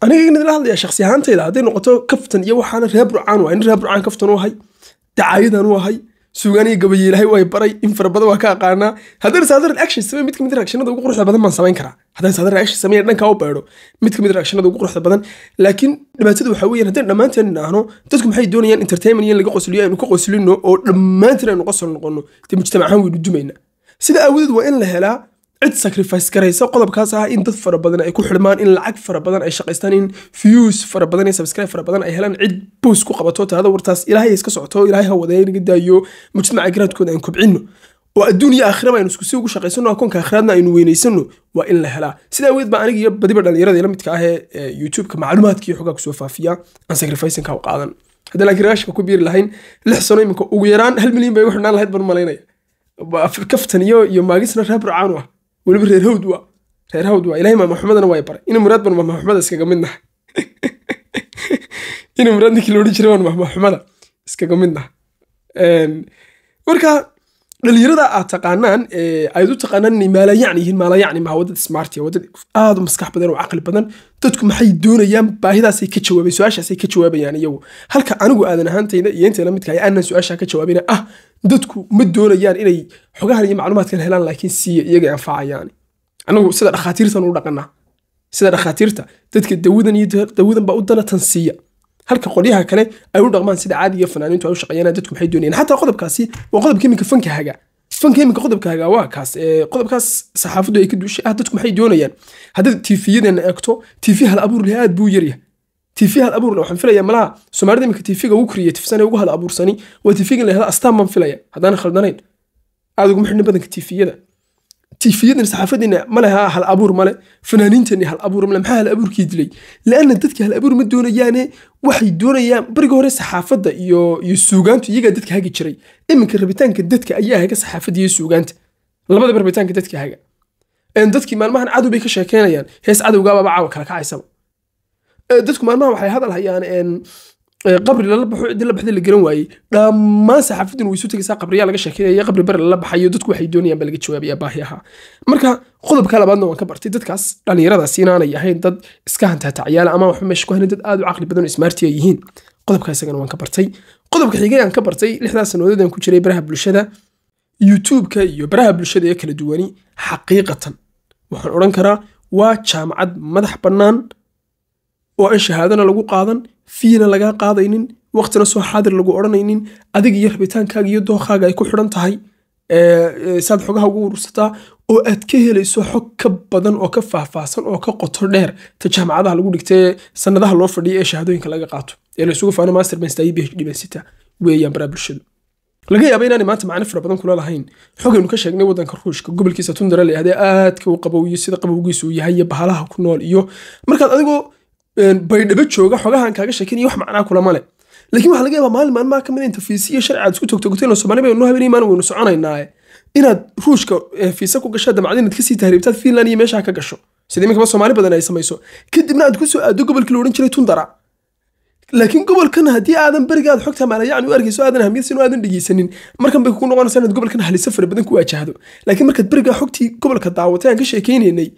aniga idinla hadlaya shaksi ahaantayda hadday noqoto kaftan iyo waxaana ree burcaan waa in ree burcaan kaftan u ahay dacaayadan u ahay suugaan iyo gabayeelahay way baray in fara badan waa ka aqaanaa haddana saadar reaction samey mid kamid reactionada ugu quruxda badan baan samayn karaa haddana saadar reaction samey dhanka u beedho mid kamid reactionada ugu quruxda badan laakiin dhibaatada waxaa weeyaan haddaynu dhammaanteen idhaahno dadku maxay doonayaan entertainment in laga qosliyo aynu ka qoslino oo dhammaantiin aynu qosol noqono dee mujtamacahan waynu dumaynaa sida aawadeed waa in la helaa cid sacrifice garaysa qodobkaas ah in dad fara badan ay ku xidhmaan in lacag fara badan ay shaqaystaan in views fara badan subscribe fara badan ay helaan cid boos ku qabato tirada wartaas ilaahay iska socoto ilaahay ha wadaya inaga daayo mujtamaca garaadkooda aan kubcinno oo adduun aakhiraba aynu isku ugu shaqaysano akoonka aakhiraadna aynu weynaysano waa in la helaa sidaa weed aniga iyo badiba dhallinyarada ila midka ah ee youtube xogaa kusoo faafiya aan sacrificinka u qaadan haddii laakiin raashka ku biiri lahayn lix sano iminka ugu yaraan hal milyan bay ugu xidhnaan lahayd baan umalaynaya kaftan iyo iyo maagisna reer burcaanu ah weliba reer hawd waa reer hawd waa ilahay maama axmedana waa baray ina muraad baan maama axmeda iskaga midnaha ina muraad ninkii loodhan jiray baan maama axmeda iskaga midnaha marka dhalinyarada aad taqaanaan aad u taqaanaan maalayacni yihiin maalayacni maha wadad smartia wadad aad u maskax badan oo caqli badan dadku maxay doonayaan baahidaasay ka jawaabeen su-aashaasay ka jawaabayaan iyagu halka anigu aadan ahaantayda iyo intayla midka aanan su-aashaa ka jawaabayna ah dadku ma doonayaan inay xogahan iyo macluumaadkan helaan laakiin siiya iyagay anfacayaan anagu sida dhakhaatiirtan u dhaqanaa sida dhakhaatiirta dadka dawadan iyo dawadan baa u danatan siiya halka qolyaha kale ay u dhaqmaan sida caadiga fanaaniintu ay u shaqeeyaan dadku maxay doonayaan xataa qodobkaasi waa qodobka iminka fanka haga fanka iminka qodobka haga waa kaas qodobkaas saxaafaddu ay ka duushay ah dadku maxay doonayaan haddaad tiifiyadeena eegto tiifi hal abuurle aad buu yar tiifi hal abuurle waxaan filayaa malaha soomaalida iminka tiifiga ugu creatifsan ugu hal abuursani waa tiifiga la hela astaan baan filaya haddaan khaldanayn aad uguma xidhna badanka tiifiyada tiifiyadan saxaafadiina male hal abuur male fanaaniinteeni hal abuur male maxaa hal abuurkii dilay laanna dadka hal abuur ma doonayaane waxay doonayaan bariga hore saxaafada iyo iyo suugaantu iyagaa dadka hagi jiray iminka rabitaanka dadka ayaa haga saxaafadda iyo suugaanta labadaba rabitaanka dadka haga dadkii maalmahan cadow bay ka sheekeynayaan hees cadowgaababa caawa kala kacaysaba dadku maalmahan waxay hadal hayaan qabri lala baxo cidi la baxda la garan waayey dhammaan saxaafadun way isu tegaysaa qabriyaa laga sheekeynaya qabri bare lala baxayo dadku waxay doonayaan baa laga jawaabaya baahi marka qodobka labaadna waan ka bartay dadkaas dhallinyaradaasi inaanay ahayn dad iska hantaatacyaala ama waxba meesha ku hanan dad aad u caqli badan oo ismaarti ay yihiin qodobka isagana waan ka bartay qodobka xigay aan ka bartay lixdaas sannadood aan ku jiray baraha bulshada youtube-ka iyo baraha bulshada ee kala duwani xaqiiqatan waxaan odhan karaa waa jaamacad madax bannaan oo aan shahaadana lagu qaadan fiina lagaa qaadaynin waqtina soo xaadir lagu odhanaynin adig iyo rabitaankaaga iyo dookaaga ay ku xidhan tahay saad xogaha ugu urursataa oo aad ka helayso xog ka badan oo ka faahfaahsan oo ka qoto dheer ta jaamacadaha lagu dhigta sanadaha loo fadhiya ee shahaadooyinka laga qaato ee laisugu faano master master iyo phd versity weeyaan baraha bulshada laga yaaba inaanay maanta macno fara badan kula lahayn xogaynu ka sheegnay waddanka ruushka gobolkiisa tundara la yihaahdee aadka uu qabowyo sida qabowgiisu uu yahay iyo bahalaha ku nool iyo markaad adigoo baydhabo jooga xogahan kaaga sheekinaya wax macnaa kulama leh laakiin waxaa laga yaabaa maalin maalmaha ka ah inta fiisiyo sharci aad isku togtogteen oo soomaali baynu habeen maan waynu soconaynaaye inaad ruushka eh, fiisa ku gashaa dabcadin aad kasii tahriibtaad finland iyo meeshaa ka gasho sida iminkaba soomaali badan ay samayso kadibna aad kusoo aado gobolkii la odhan jiray tundara laakiin gobolkan haddii aadan beriga aad xogta maalayacni u arkayso aadan hamiyadsan o aadan dhegeysanin markan bay kugu noqonaysaa inaad gobolkan haliso fara badan ku waajahdo laakiin markaad berigaa xogtii gobolka daawatay aan ka sheekaynaynay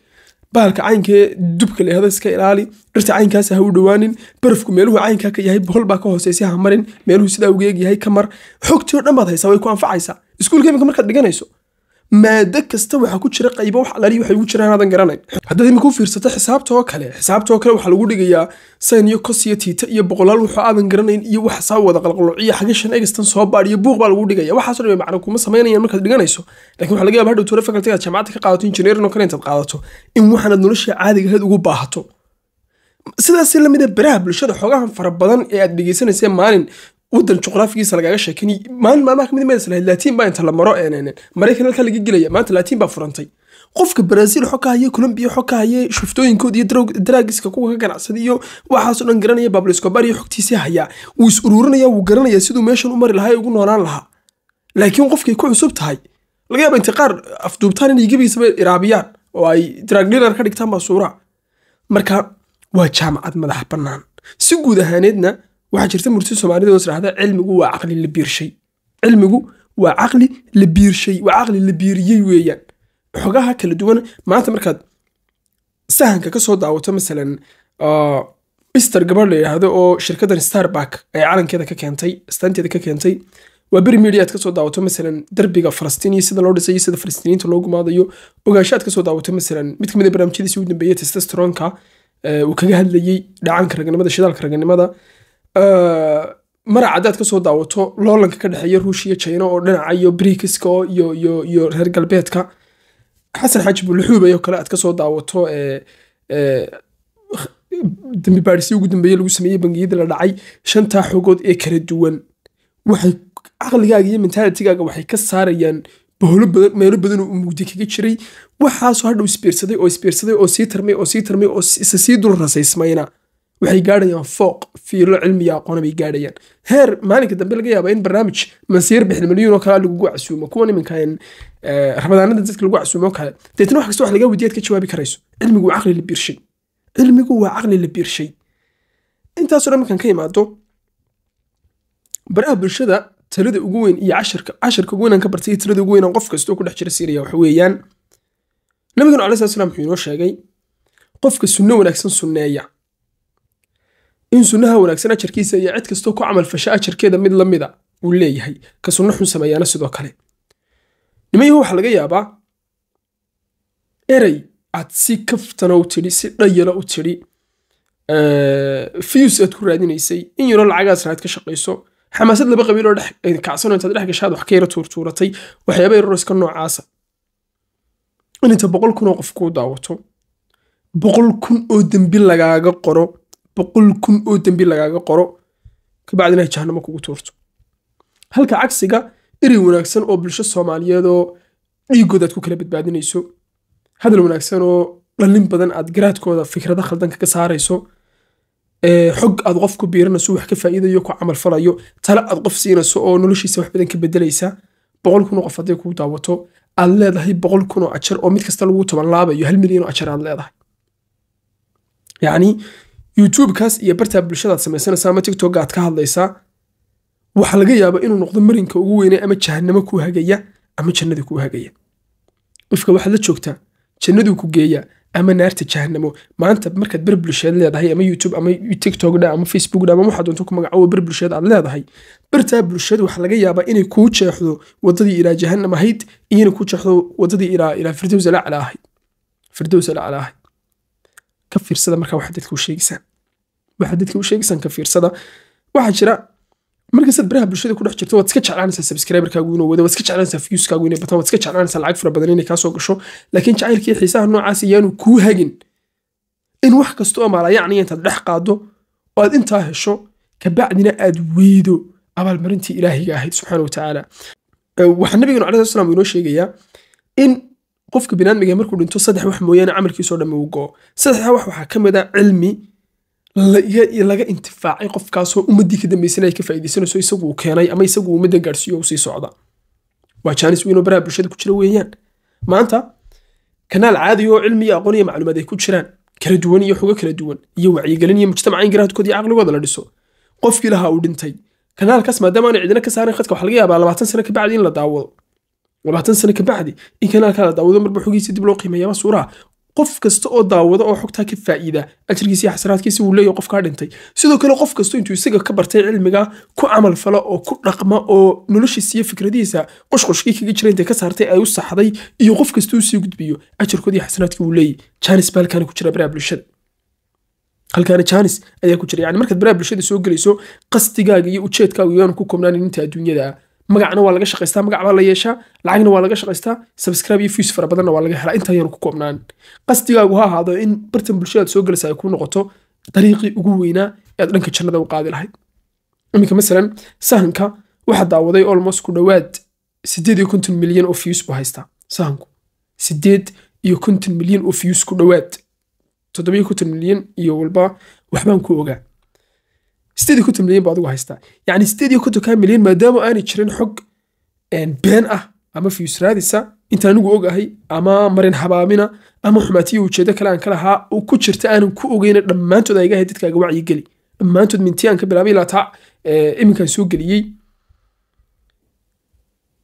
baalka caynkae dubka leehda iska ilaali dhirta caynkaas ha u dhowaanin barafku meeluhu caynkaa ka yahay boholbaa ka hooseysa ha marin meeluhu sidaa ugeeg yahay ka mar xogtii dhan baad haysaa way ku anfacaysaa iskuulka imika markaad dhiganayso maado kasta waxaa ku jira qaybo wax alaali waxay ugu jiraan inaadan garanayn haddaad iminku fiirsato xisaabta kale xisaabta kale waxaa lagu dhigayaa sayn iyo kos iyo tiita iyo boqolaal waxoo aadan garanayn iyo waxasaa wada qalqalociyo xagashan egistan soo baadh iyo buuq baa lagu dhigaya waxaaso dhan macno kuma samaynayaan markaad dhiganayso laakiin waxa laga yaba hadhow tura fakalti aad jaamacadda ka qaadato injineerin oo kale intaad qaadato in waxaanaad nolosha caadiga ahayd ugu baahato sidaas lamida ah baraha bulshada xoogahan fara badan ee aad dhegeysanaysa maalin wadan juqraafigiisa lagaaga sheekeynay maalin maalmaha kamid ma islahayd laatiin baa inta la maro maraykan halkaa laga gelaya maanta laatiin baa furantay qofka baraazil xog ka haya colombiya xog ka haya shuftooyinkooda iyo daraagiska kuwa ka ganacsada iyo waxaasoo dhan garanaya babliskobar iyo xogtiisii hayaa wuu is uruurinaya wuu garanaya siduu meeshan u mari lahaa ugu noolaan lahaa laakiin qofkay ku cusub tahay laga yaaba inta qaar afduubtaan inay gebiisaba iraabiyaan oo ay dragdilar ka dhigtaan baa suura marka waa jaamacad madax bannaan si guud ahaaneedna waxaa jirta murti soomaalida israahda cilmigu waa caqli la biirshay cilmigu waa caqli la biirshay waa caqli la biiriyey weeyaan xogaha kala duwan maanta markaad sahanka kasoo soo daawato masalan ah, ister gabar la yidhaahdo oo shirkaddan starbark ay calankeeda ka keentay astaanteeda ka keentay waa beri mediaad kasoo daawato masalan darbiga falastiin iyo sida loo dhisayo sida falastiiniyiinta loo gumaadayo ogaanshaad kasoo daawato masalan mid kamid a ah barnaamijyadiisi ugu dambeeyey testosteronka eh, uu kaga hadlayey dhacaanka raganimada shidaalka raganimada mara haddaad ka soo daawato loolanka ka dhexeeya ruushiya china oo dhinaca iyo brikiska iyo iyo iyo reer galbeedka xasan xaaji buluxuubay oo kale aad ka soo daawato dambi baadhisii ugu dambeeye lagu sameeyey bangiyada la dhacay shantaa xogood ee kala duwan waxay caqligaaga iyo mentalitigaaga waxay ka saarayaan baholo badan meelo badan oo mugdi kaga jiray waxaasoo hadhow isbiirsaday oo isbiirsaday oo sii tarmay oo sii tarmay oo isa sii dul rasaysmayna waxay gaadhayaan fooq fiilo cilmiga aqoona bay gaadhayaan heer maalinka dambe laga yaaba in barnaamij mansiir bixin milyuun oo kale lagugu casuumo kuwan iminkan eh, rabadaanada dadka lagu casuumo kale deetna wax kasta wax laga weydiyaad ka jawaabi karayso cilmigu waa caqli la biirshay cilmigu waa caqli la biirshay intaasoo dhan markaan ka imaado baraha bulshada talada ugu weyn iyo cashirka cashirka ugu weynaan ka bartay talada ugu weynaan qof kastoo ku dhex jira siiraya waxa weeyaan nabigan calai slat slam wuxuu inoo sheegay qofka sunno wanaagsan sunneeya in sunnaha wanaagsan ajarkiisa iyo cid kastoo ku camal fasha ajarkeeda mid la mida uu leeyahay ka sunno xun sameeyaana sidoo kale nimanyahu waxaa laga yaabaa erey aad si kaftana u tidhi si dhayana u tidhi fiyus aad ku raadinaysay in yaroo lacagaas raad ka shaqayso xamaasad laba qabiil oo intaad dhex gashaad wax ka tuurtuuratay waxyaaba yaroo iska noocaasa in inta boqol kun oo qof kuu daawato boqol kun oo dembi lagaaga qoro boqol kun oo dembi lagaaga qoro kabacdina jahanamo kugu tuurto halka cagsiga eray wanaagsan oo bulsho soomaaliyeedoo dhiigooda aad ku kala badbaadinayso hadal wanaagsan oo dhallin badan aad garaadkooda fikrada khaldanka ka saarayso xog aad qof ku biiranayso wax ka faa'iidayo ku camalfalayo tala aad qof siinayso oo noloshiisa wax badan ka bedelaysa boqol kun oo qof hadday kuu daawato aad leedahay boqol kun oo ajar oo mid kasta lagu tobanlaabayo hal milyan oo ajar aad leedahay yacni youtubekaas iyo bartaa bulshadaad samaysanaysaa ama tictog aad ka hadlaysaa waxaa laga yaaba inuu noqdo marinka ugu weyne ama jahanamo kuu hagaya ama jannada kuu hagaya qofka waxaad la joogtaa jannaduu ku geeya ama naarta jahanamo maanta markaad bar bulsheed leedahay ama youtube ama tictogdha ama facebookdha ama waxaa doonto ku magacaabo bar bulsheed aad leedahay bartaa bulsheed waxaa laga yaabaa inay kuu jeexdo wadadii ilaa jahanam ahayd iyana kuu jeexdo wadadii ilaa ilaa firdows alacla ahayd firdows alacla ahayd ka fiirsada markaa waxaad dadka u sheegaysaan waxaa dadka u sheegisan ka fiirsada waxaa jira markasaad baraha bulshada kudhex jirto waad iska jeclaanaysaa sabscriberkaagu inuu wado waad iska jeclaanaysaa viewskaagu inay bataan waad iska jeclaanaysaa lacag fara badan inay kaasoo gasho laakiin jacaylkii xiisaha noocaas iyaanu kuu hagin in wax kastoo maalaayaacniya intaad dhex qaado oo aad intaa hesho kabacdina aad weydo abaalmarintii ilaahiga ahayd subxaana watacaala waxaa nabigeenu calayi salaam inoo sheegayaa in qofka binaadmiga markuu dhinto saddex wax mooyaane camalkiisoo dhamme uu go'o saddexa wax waxaa ka mid a ah cilmi laga intifaacay qofkaasoo ummadii ka dambeysana ay ka faa'idaysanayso isagu keenay ama isagu ummadda gaarsiiyo u socda waa jaanis weyn oo baraha bulshada ku jira weeyaan maanta kanaal caadi cilmi iyo aqoon iyo macluumaad ay ku jiraan kala duwan iyo xogo kala duwan iyo wacyigelin iyo mujtamaca ingiraadkooda iyo caqligooda la dhiso qofkii lahaa uu dhintay kanaalkaas maadaama aana cidina ka saarin khadka waxa laga yaabaa labaatan sano kabacdi in la daawado labaatan sano kabacdi in kanaalkaa la daawado marba xogiisa dib loo qiimayaaba suuraha qof kasta oo daawada oo xogtaa ka faa'iida ajrigiisa iyo xasaraadkiisa wuu leeyahy qofkaa dhintay sidoo kale qof kasta intuu isaga ka bartay cilmiga ku camal falo oo ku dhaqma oo noloshiisa iyo fikradiisa qoshqoshkii kaga jira intay ka saartay ay u saxday iyo qof kasta uu sii gudbiyo ajarkoodi iyo xasanaadkii wuu leeyahy janis baa halkaana ku jira baraha bulshada halkaana janis ayaa ku jira yani markaad baraha bulshada soo gelayso qasdigaaga iyo ujeedkaaga yaanu ku koobnaan inta adduunyada ah magacna waa laga shaqaystaa magac baa la yeeshaa lacagna waa laga shaqaystaa sabscribe iyo fuis fara badanna waa laga helaa intaa yar ku koobnaan qasdigaagu ha ahaado in bartan bulshadaad soo gelaysa ay ku noqoto dariiqii ugu weynaa ee dhanka jannada u qaadi lahayd iminka masalan sahanka waxaa daawaday olmost ku dhowaad sideed iyo konton milyan oo fius buu haystaa sahanku sideed iyo konton milyan oo fius ku dhowaad toddoba konton milyan iyo walba waxbaan ku ogaa sideed konton milyan ba adigu haystaa yani sideed iyo kontonkaa milyan maadaama aanay jirin xog been ah ama fiyus raadisa inta anigu og ama marin habaabina ama xumaatiyo ujeedo kale aan ka lahaa ku jirta aanan ku ogeyna dhammaantood ayga ahay dadkaaga wacyi geli dhammaantood mintii aan ka bilaabay ilaa taa iminkaan soo geliyey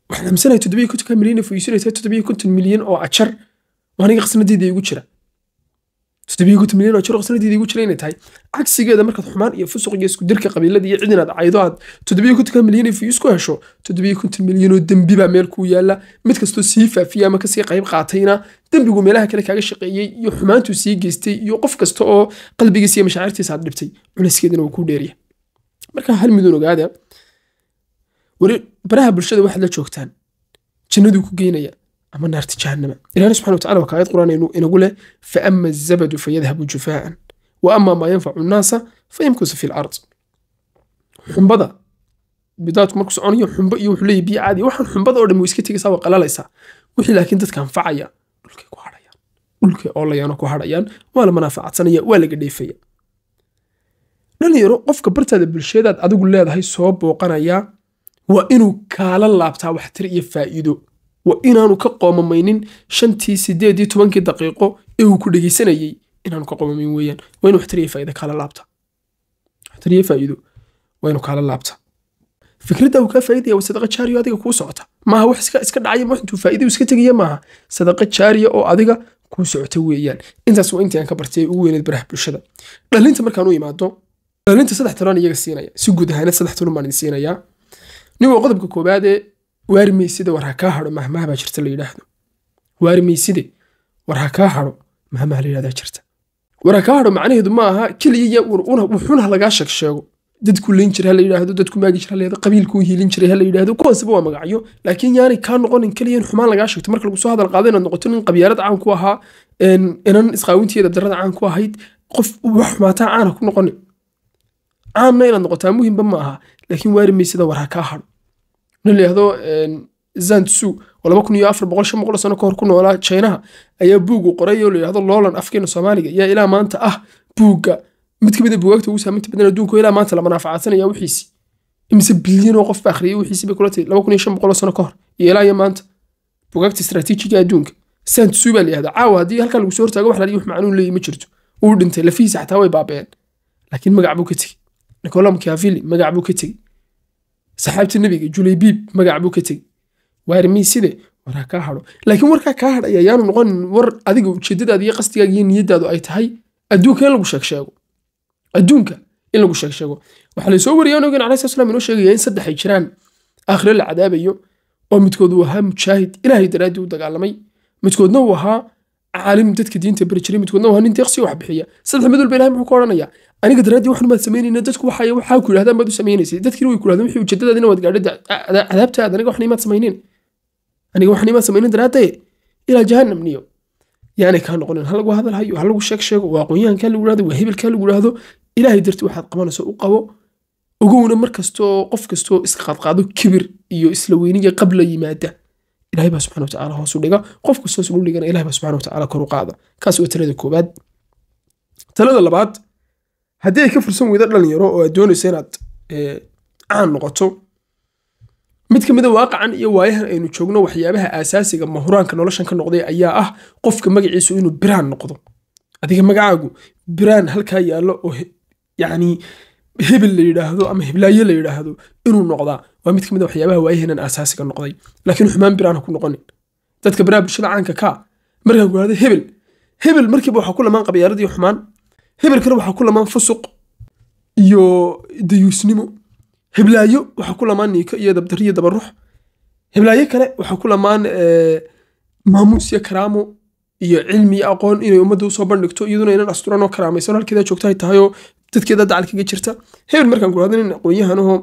waxaan aaminsanahay toddobiyo kontonkaa milyan ee fiyuusanaysa konton milyan oo ajar oo aniga qasnadeeda igu jira ugu tahay cagsigeeda markaad xumaan iyo fusuq iyo iskudirka qabiilada iyo cid inaad aad toddobiyo hesho milyanoo dembi baa meel kuu yaala mid kastoo sii faafiya ama kasii qayb qaatayna dembigu meelaha kale kaaga shaqeeyey iyo xumaantuu sii geystay iyo qof kasta oo qalbigiis iyo dhibtay culayskeedana wuu kuu dheerya baraha bulshada waxaad la joogtaan jannaduu ku geynaya أما النار تجهنم إلهنا سبحانه وتعالى وكاية القرآن إنه يقول فأما الزبد فيذهب جفاء وأما ما ينفع الناس فيمكس في الأرض حنبضة بدات مركز عني حنب يوحلي بي عادي وحن حنبضة ولا مويسكي تيجي سوا قلا ليسا وحي لكن تتكلم فعيا قلك كوهريا قلك الله يانا كوهريا ولا منافع سنية ولا قدي فيا لاني يرو قف كبرت هذا بالشيء ذات أدو قل لي هذا هي صوب وقنايا وإنه كالا لابتا وحتر يفائدو waa inaanu ka qoomamaynin shantii sideedii tobankii daqiiqo ee uu ku dhegeysanayey inaanu ka qoomamin weeyaan waa waxtariya faa'iida kaala laabta waxtariya faa'iido waa kaala laabta fikradda uu kaa faa'idaya waa sadaqa jaariya adiga kuu socota maaha wax iska iska dhacaya wax intuu faa'iida iska tegaya maaha sadaqa jaariya oo adiga kuu socota weeyaan intaas waa intii aan ka bartay ugu weyneed baraha bulshada dhalinta markaan u imaado dhalinta saddex talon iyaga siinaya si guud ahaaneed saddex talon baan idin siinayaa nin waa qodobka koobaadee waarmaysida war ha kaa haro mahmaha baa jirta la yidhaahdo waarmayside war ha kaa haro mahmaha la yidhahdaa jirta war ha kaa haro macnaheedu ma aha keliya wuxuun ha lagaa sheeg dadku layn jira ha yidhaahdo dadku maagi jira ha qabiilku hiilin jiray ha la kuwaasba waa magacyo laakiin yaanay kaa noqonin keliya in xumaan lagaa sheegto marka lagu hadal qaado inaad noqoto nin qabyaalad caan ku ahaa inan isqaawinteeda darrada caan ku ahayd qof wax xumaataa caana ku noqonin caanna inaad noqotaa muhimba ma aha laakiin waarimaysida war ha kaa haro nin layihahdo zansu oo laba kun iyo afar boqol shan boqol sano kahor ku noolaa chinaha ayaa buug uu qoray oo layihahdo loolan afkeena soomaaliga yaa ilaa maanta ah buugga mid ka mid a ah buugaagta ugu saaminta badan adduunka ilaa maanta la manaafacaadsanaya wixiisi imise bilyan oo qof ba akhriyay wixiisi bay kula tahay laba kun iyo shan boqol sano kahor iyo ilaa iyo maanta buugaagta istaraatiijiga adduunka sansu baa layihahda caawa haddii halkaa lagu hortaago wax laliyi wax macnuu leeyi ma jirto uu dhintay lafihiisa xataa way baaba'een laakiin magac buu ka tegey nicola mchiavelli magac buu ka tegey saxaabti nabiga julaybiib magac buu ka tegey waarmiiside waraa kaa hado laakiin warkaa kaa hadh ay ayaanu noqonin war adiga ujeedadaada iyo qasdigaaga iyo niyadaadu ay tahay adduunka in lagu sheegsheego adduunka in lagu sheegsheego waxaa lasoo wariyaa nabigan alai sla slam inoo sheegaya in saddexay jiraan aakhire la cadaabayo oo midkood uu ahaa mujaahid ilaahay daraaddii u dagaalamay midkoodna uu ahaa caalim dadka diinta beri midkoodna uu ahaa nin deeqsiga wax bixiya saddex mid walba ilahay muxuu ka odhanayaa aniga daraadii waxan baad samaynayna dadku waxay waxaa ku yidhahdaan baad u samaynaysay dadkiina way ku yidhahdaan wixii ujeedadaadina waad gaadhada cadaabtaada aniga waxna imaad samaynin aniga waxna imaad samaynin daraadee ilaa jahannam niyo yaanay kaa noqonin ha lagu hadal ha lagu sheeg sheego waa aqoonyahankaa lagu yidhahdo waa hebelkaa lagu yidhahdo ilaahay darti waxaad qabanayso u qabo ogowna mar kastoo qof kastoo isqaadqaado kibir iyo isla weyniga qabla yimaada ilahay baa subxana watacaala hoosu dhiga qof kastoo isdhuldhigana ilahay baa subxana watacaala kor u qaada kaas waa talada koobaad talada labaad haddii ay ka fursan weydo dhalinyaro oo aad doonaysa inaad caan noqoto mid ka mida ah waaqacan iyo waayahan aynu joogno waxyaabaha aasaasiga mahuraanka noloshan ka noqday ayaa ah qofka magaciisu inuu biraan noqdo adiga magacaagu biraan halkaa yaallo oo yacni hebel la yidhaahdo ama heblaaye la yidhaahdo inuu noqdaa waa mid ka mid a ah waxyaabaha waayahanan aasaasiga noqday laakiin xumaan biraan ha ku noqonin dadka biraa bulshada caanka ka markaan ku hebel hebel markiiba waxaa ku lamaan qabyaaladii xumaan hebelkana waxaa ku lamaan fusuq iyo dayuusnimo heblaayo waxaa ku lamaan niiko iyo dabdariyo dabarux heblaayo kale waxaa ku lamaan eh, maamuus iyo karaamo iyo cilmi iyo aqoon inay ummadda usoo bandhigto iyaduna inaan asturanoo karaamaysan halkeeda joogta ay tahayoo dadkeeda dacal kaga jirta hebel markaan ku in aqoonyahanahoo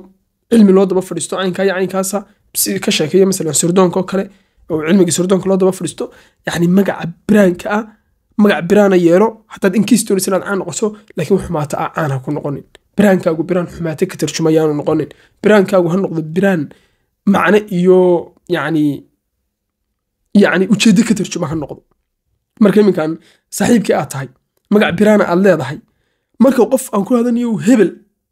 cilmi loo daba fadhiisto caynkaa iyo caynkaasa si ka sheekeeya masalan sirdoonka oo kale oo cilmiga sirdoonka loo daba fadhiisto yacni magaca biraanka ah magac biraana yeelo hataad inkastoo islaan caan noqoto laakiin xumaata a ah caan ha ku noqonin biraankaagu biraan xumaate ka tarjumayaanu noqonin biraankaagu ha noqdo biraan macne iyo yani yani ujeeddo ka tarjuma ha noqdo marka iminkan saaxiibkii aad tahay magac biraana aad leedahay marka qof aan ku hadanayo hebel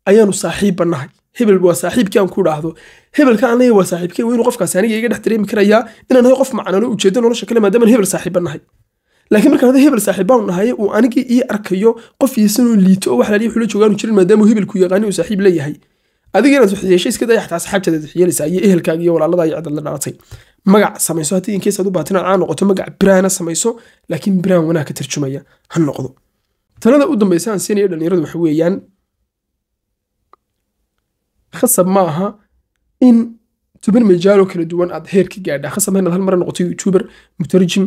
ayaanu saaxiibba nahay hebel waa saaxiibkii aan ku dhaahdo hebelka aan leeyahay waa saaxiibkee waa inuu qofkaasi aniga iga dhex dareemi karayaa inaan nahay qof macnalo ujeeddo nolosha kale maadaama hebel saaxiibba nahay laakiin markaan hebel saaxiibbaan dhahaye uu anigii ii arkayo qofkiisanuu liito oo wax laaliya xula joogaanu jirin maadaamuu hebelku yaqaani uu saaxiib leeyahay adiga inaad waxyeesho iska dayaxta asxaabteeda waxyeelaysaa iyo ehelkaaga iyo walaalada iyo cid la dhalatay magac samayso haddii in aad u baatinaad caan noqoto magac biraana samayso laakiin biraan wanaag ka tarjumaya ha noqdo talada u dambaysa aan siinaya dhalinyaradu waxa weeyaan khasab ma aha in toban majaalo kala duwan aad heer ka khasab ma inaad hal mar noqoto youtuber mutarjim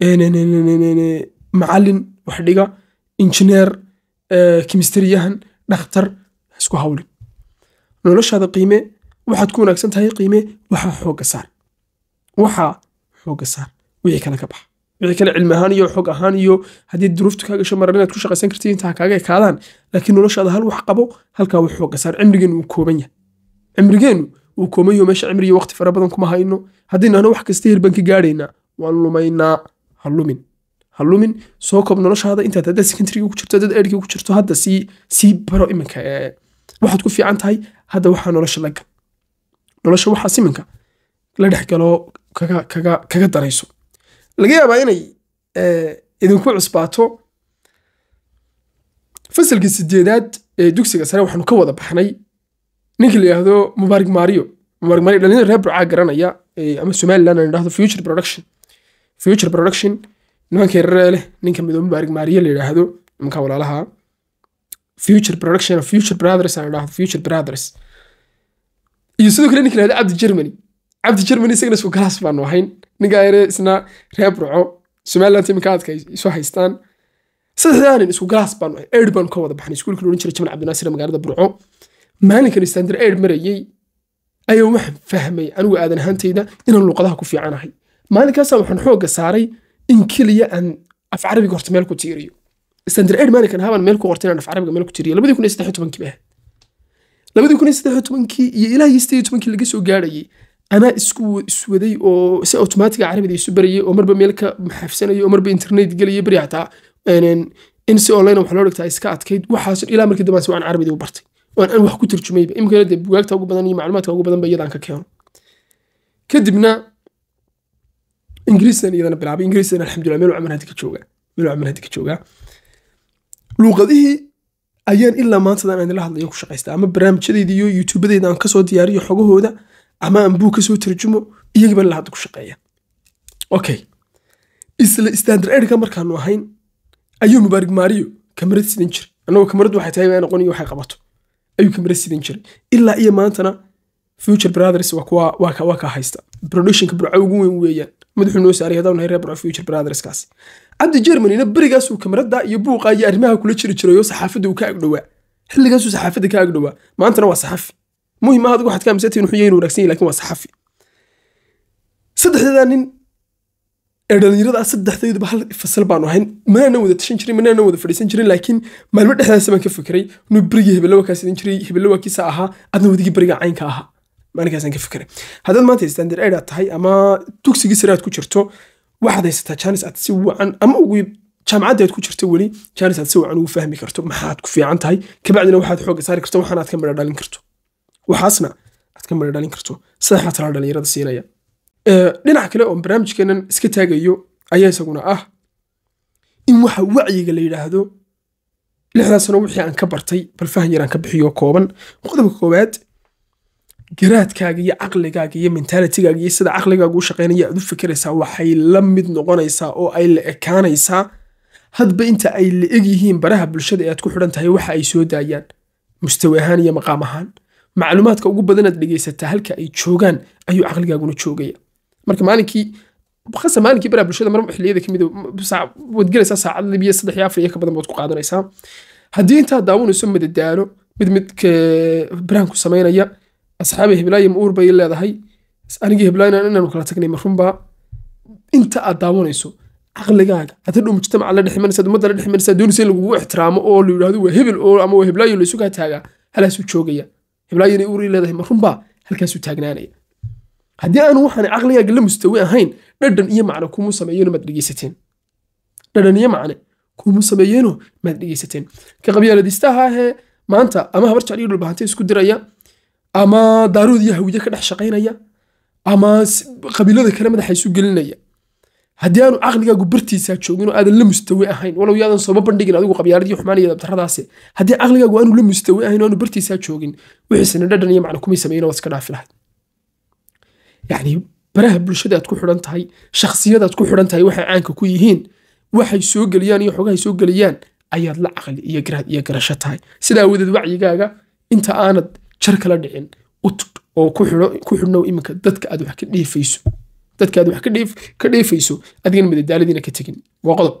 Eh, macalin wax dhiga injineer kimisteriyahan eh, dhakhtar isku hawlin noloshaada qiime waxaad ku wanaagsan tahay qiime waxaa xooga saar waxaa xooga saar wixii kale ka baxa wixii kale cilmi ahaan iyo xoog ahaan iyo haddii duruuftu kaa gasho marar inaad ku shaqaysan kartid intaa kaaga ekaadaan laakiin noloshaada hal wax qabo halkaa wax xooga saar cimrigeenu wuu kooban yahay cimrigeenu wuu kooban meesha cimri waqti fara badan kuma hayno haddii nahno wax kasta hirbaan ka gaadhaynaa waan lumaynaa ha lumin ha lumin soo koob noloshaada intaad haddaad secondaryga ku jirto haddaad erhkiga ku jirto hadda sii sii baro iminka waxaad ku fiican tahay hadda waxaa nolosha la gal nolosha waxaas iminka la dhex kaga kaga kaga darayso laga yaabaa inay idinku cusbaato fasalkii sideedaad ee dugsiga sare waxaanu ka wada baxnay ninkii la yidhaahdo mubaarik maariyo mubaarik maariyo dhalinyada reer burcaa garanaya ama somaliland aan future production future production nimankii reele ninka midoobe baarigmaariye la yidhaahdo nimanka walaalaha future production of future brothers aan idhaahdo future brothers iyo sidoo kale ninka yidhahdo cabdi germany cabdi germany isagana isku galaas baanu ahayn ninka yare isna reeb ruco somaliland iminka aadka isu haystaan saddexdaanin isku galaas baanu ahayn eid baanu ka wada baxnay iskuulkii ohan jiray jamal cabdinaasir magaalada burco maalinkan istaandar eid marayey ayuu waxaan fahmay anigu aadan ahaantayda inaan luuqadaha ku fiicanahay maalinkaasa waxaan xooga saaray in keliya aan af carabiga horta meel ku tiiriyo standard aid maalinkan haban meel ku qortay inaan af carabiga meel ku tiiriyo labadii kun iyo saddex tobankii bay labadii kun iyo saddex tobankii iyo ilaa iyo siddeed tobankii laga soo gaarayay anaa isku iswaday oo si automatiga carabida isu barayay oo marba meelka maxaafsanayay oo marba internet gelayay bari xataa in si online wax loo dhigtaa iska adkayd waxaas ilaa markii dambe aan carabida u bartay oo aan wax ku tarjumayba imkana dee bugaagta ugu badan iyo macluumaadka ugu badan ba iyadaan ka keeno kadibna ingiriistan iyadana bilaabay ingiriistan alxamdulillah meel camal haddi ka meel camal haddi ka luuqadihii ayaan ilaa maantadan aan ila hadlayo ku shaqaysta ama barnaamijyadayda iyo yuutuubadayda aan kasoo diyaariyo xogahooda ama aan buug kasoo tarjumo iyagiiba ilaa hadda ku shaqeeya okay isla standarderka markaanu ahayn ayuu mubaarig maariyo kamarad sidan jiray annagoo kamarad waxay tahay aan aqoon iyo waxay qabato ayuu kamarad sidan jiray ilaa iyo maantana future brothers waa kuwa waa ka haysta productionka burca ugu weyn weeyaan madaxuu noo saaray hadawnahay reer profuture brotherskaas cabdi germanina berigaasuu kamarada iyo buuqa iyo arrimaha kula jiri jirayo saxaafadda uu ka agdhowaa xilligaasuu saxaafadda ka agdhowaa maantana waa saxafi muhim ahad waxaad ka amisantihin wuxuu yahay wanaagsan yahay lakin waa saxafi saddexdadaa nin ee dhallinyarada saddexdayduba hal fasal baanu ahayn manaanan wada tashan jirin manaanan wada fadhiisan jirin laakiin maalmo dhexdaasa baan ka fikiray inuu berigii hebella waa jiray hebella ahaa adna wadigii beriga caynka ahaa markaasaan ka fikray haddaad maanta standard aid aad tahay ama dugsigii sare aad ku jirto waxaad haysataa jaanis aad si wacan ama ugu jaamacaddaad ku jirto weli jaanis aad si wacan ugu fahmi karto maxaad ku fiican tahay kabacdina waxaad xooga saari karto waxaan aad ka midha dhalin karto waxaasna aad ka midha dhalin karto sadexa talaa dhalinyarada siinaya dhinac kale oon barnaamijkeenan iska taagayo ayaa isaguna ah in waxa wacyiga la yidhaahdo lixdaa sano wixii aan ka bartay bal fahan yaraan ka bixiyo kooban qodobka koowaad garaadkaaga iyo caqligaaga iyo mentaalitigaaga iyo sida caqligaaga u shaqeynaya aad u fikiraysaa waxay la mid noqonaysaa oo ay la ekaanaysaa hadba inta ay la egyihiin baraha bulshada ee aad ku xidhan tahay waxa ay soo daayaan mustawi ahaan iyo maqaam ahaan macluumaadka ugu badanaad dhegaysataa halka ay joogaan ayuu caqligaaguna joogaya marka maalinkii khasa maalinkii baraha bulshada mar xilliyada kamid ah, waad saacad lib saddex iyo afar iyo ka badan baad ku qaadanaysaa haddii intaa daawanayso madadaalo mid mid eh, barahan samaynaya asxaabi hiblaayim uur bay leedahay anigii hiblaaynaan inaanu kala tagnay ma runbaa inta aad daawanayso caqligaaga adadhow mujtamaca la dhexmanaysaad ummadda la dhexmanaysaad doonaysa in lagugu ixtiraamo oo la yidhaahdo waa hebel oo ama waa hiblaayo laysu kaa taagaa halaasuu joogaya hiblaayo uur ii leedahay ma runbaa halkaasuu taagnaanaya haddii aanu waxaan caqligaaga la mustawi ahayn dhadhan iyo macne kumu sameeyeno maad dhegeysateen dhadhan iyo macne kumu sameeyeno maad dhegeysateen ka qabyaaladiistaha maanta ama habar jecliyo dhulbahante isku diraya ama daarood iyo hawide ka dhex shaqaynaya ama qabiilada kale madaxa gelinaya haddii aanu caqligaagu bartiisa joogin oo aadan la mustawi ahayn walow yaadan sooba bandhigin adigu qabyaaladii xumaan iyo haddii caqligaagu aanu la mustawi ahayn oo aanu bartiisaa joogin wixiisna dhadhan iyo macna kumay sameyn waad iska dhaafi lahayd yacni baraha bulshada aad ku xidhan tahay shakhsiyadaad ku xidhan tahay waxay caanka ku yihiin waxay soo geliyaan iyo xogahay soo geliyaan ayaad la caqli iyo garad iyo garasho tahay sidaa wadeed wacyigaaga inta aanad jar kala dhicin utug oo ku xidhnow iminka dadka aad wax ka dhiifayso dadka aad wax ka dhiifayso adigana madadaaladiina ka tegin waa qodob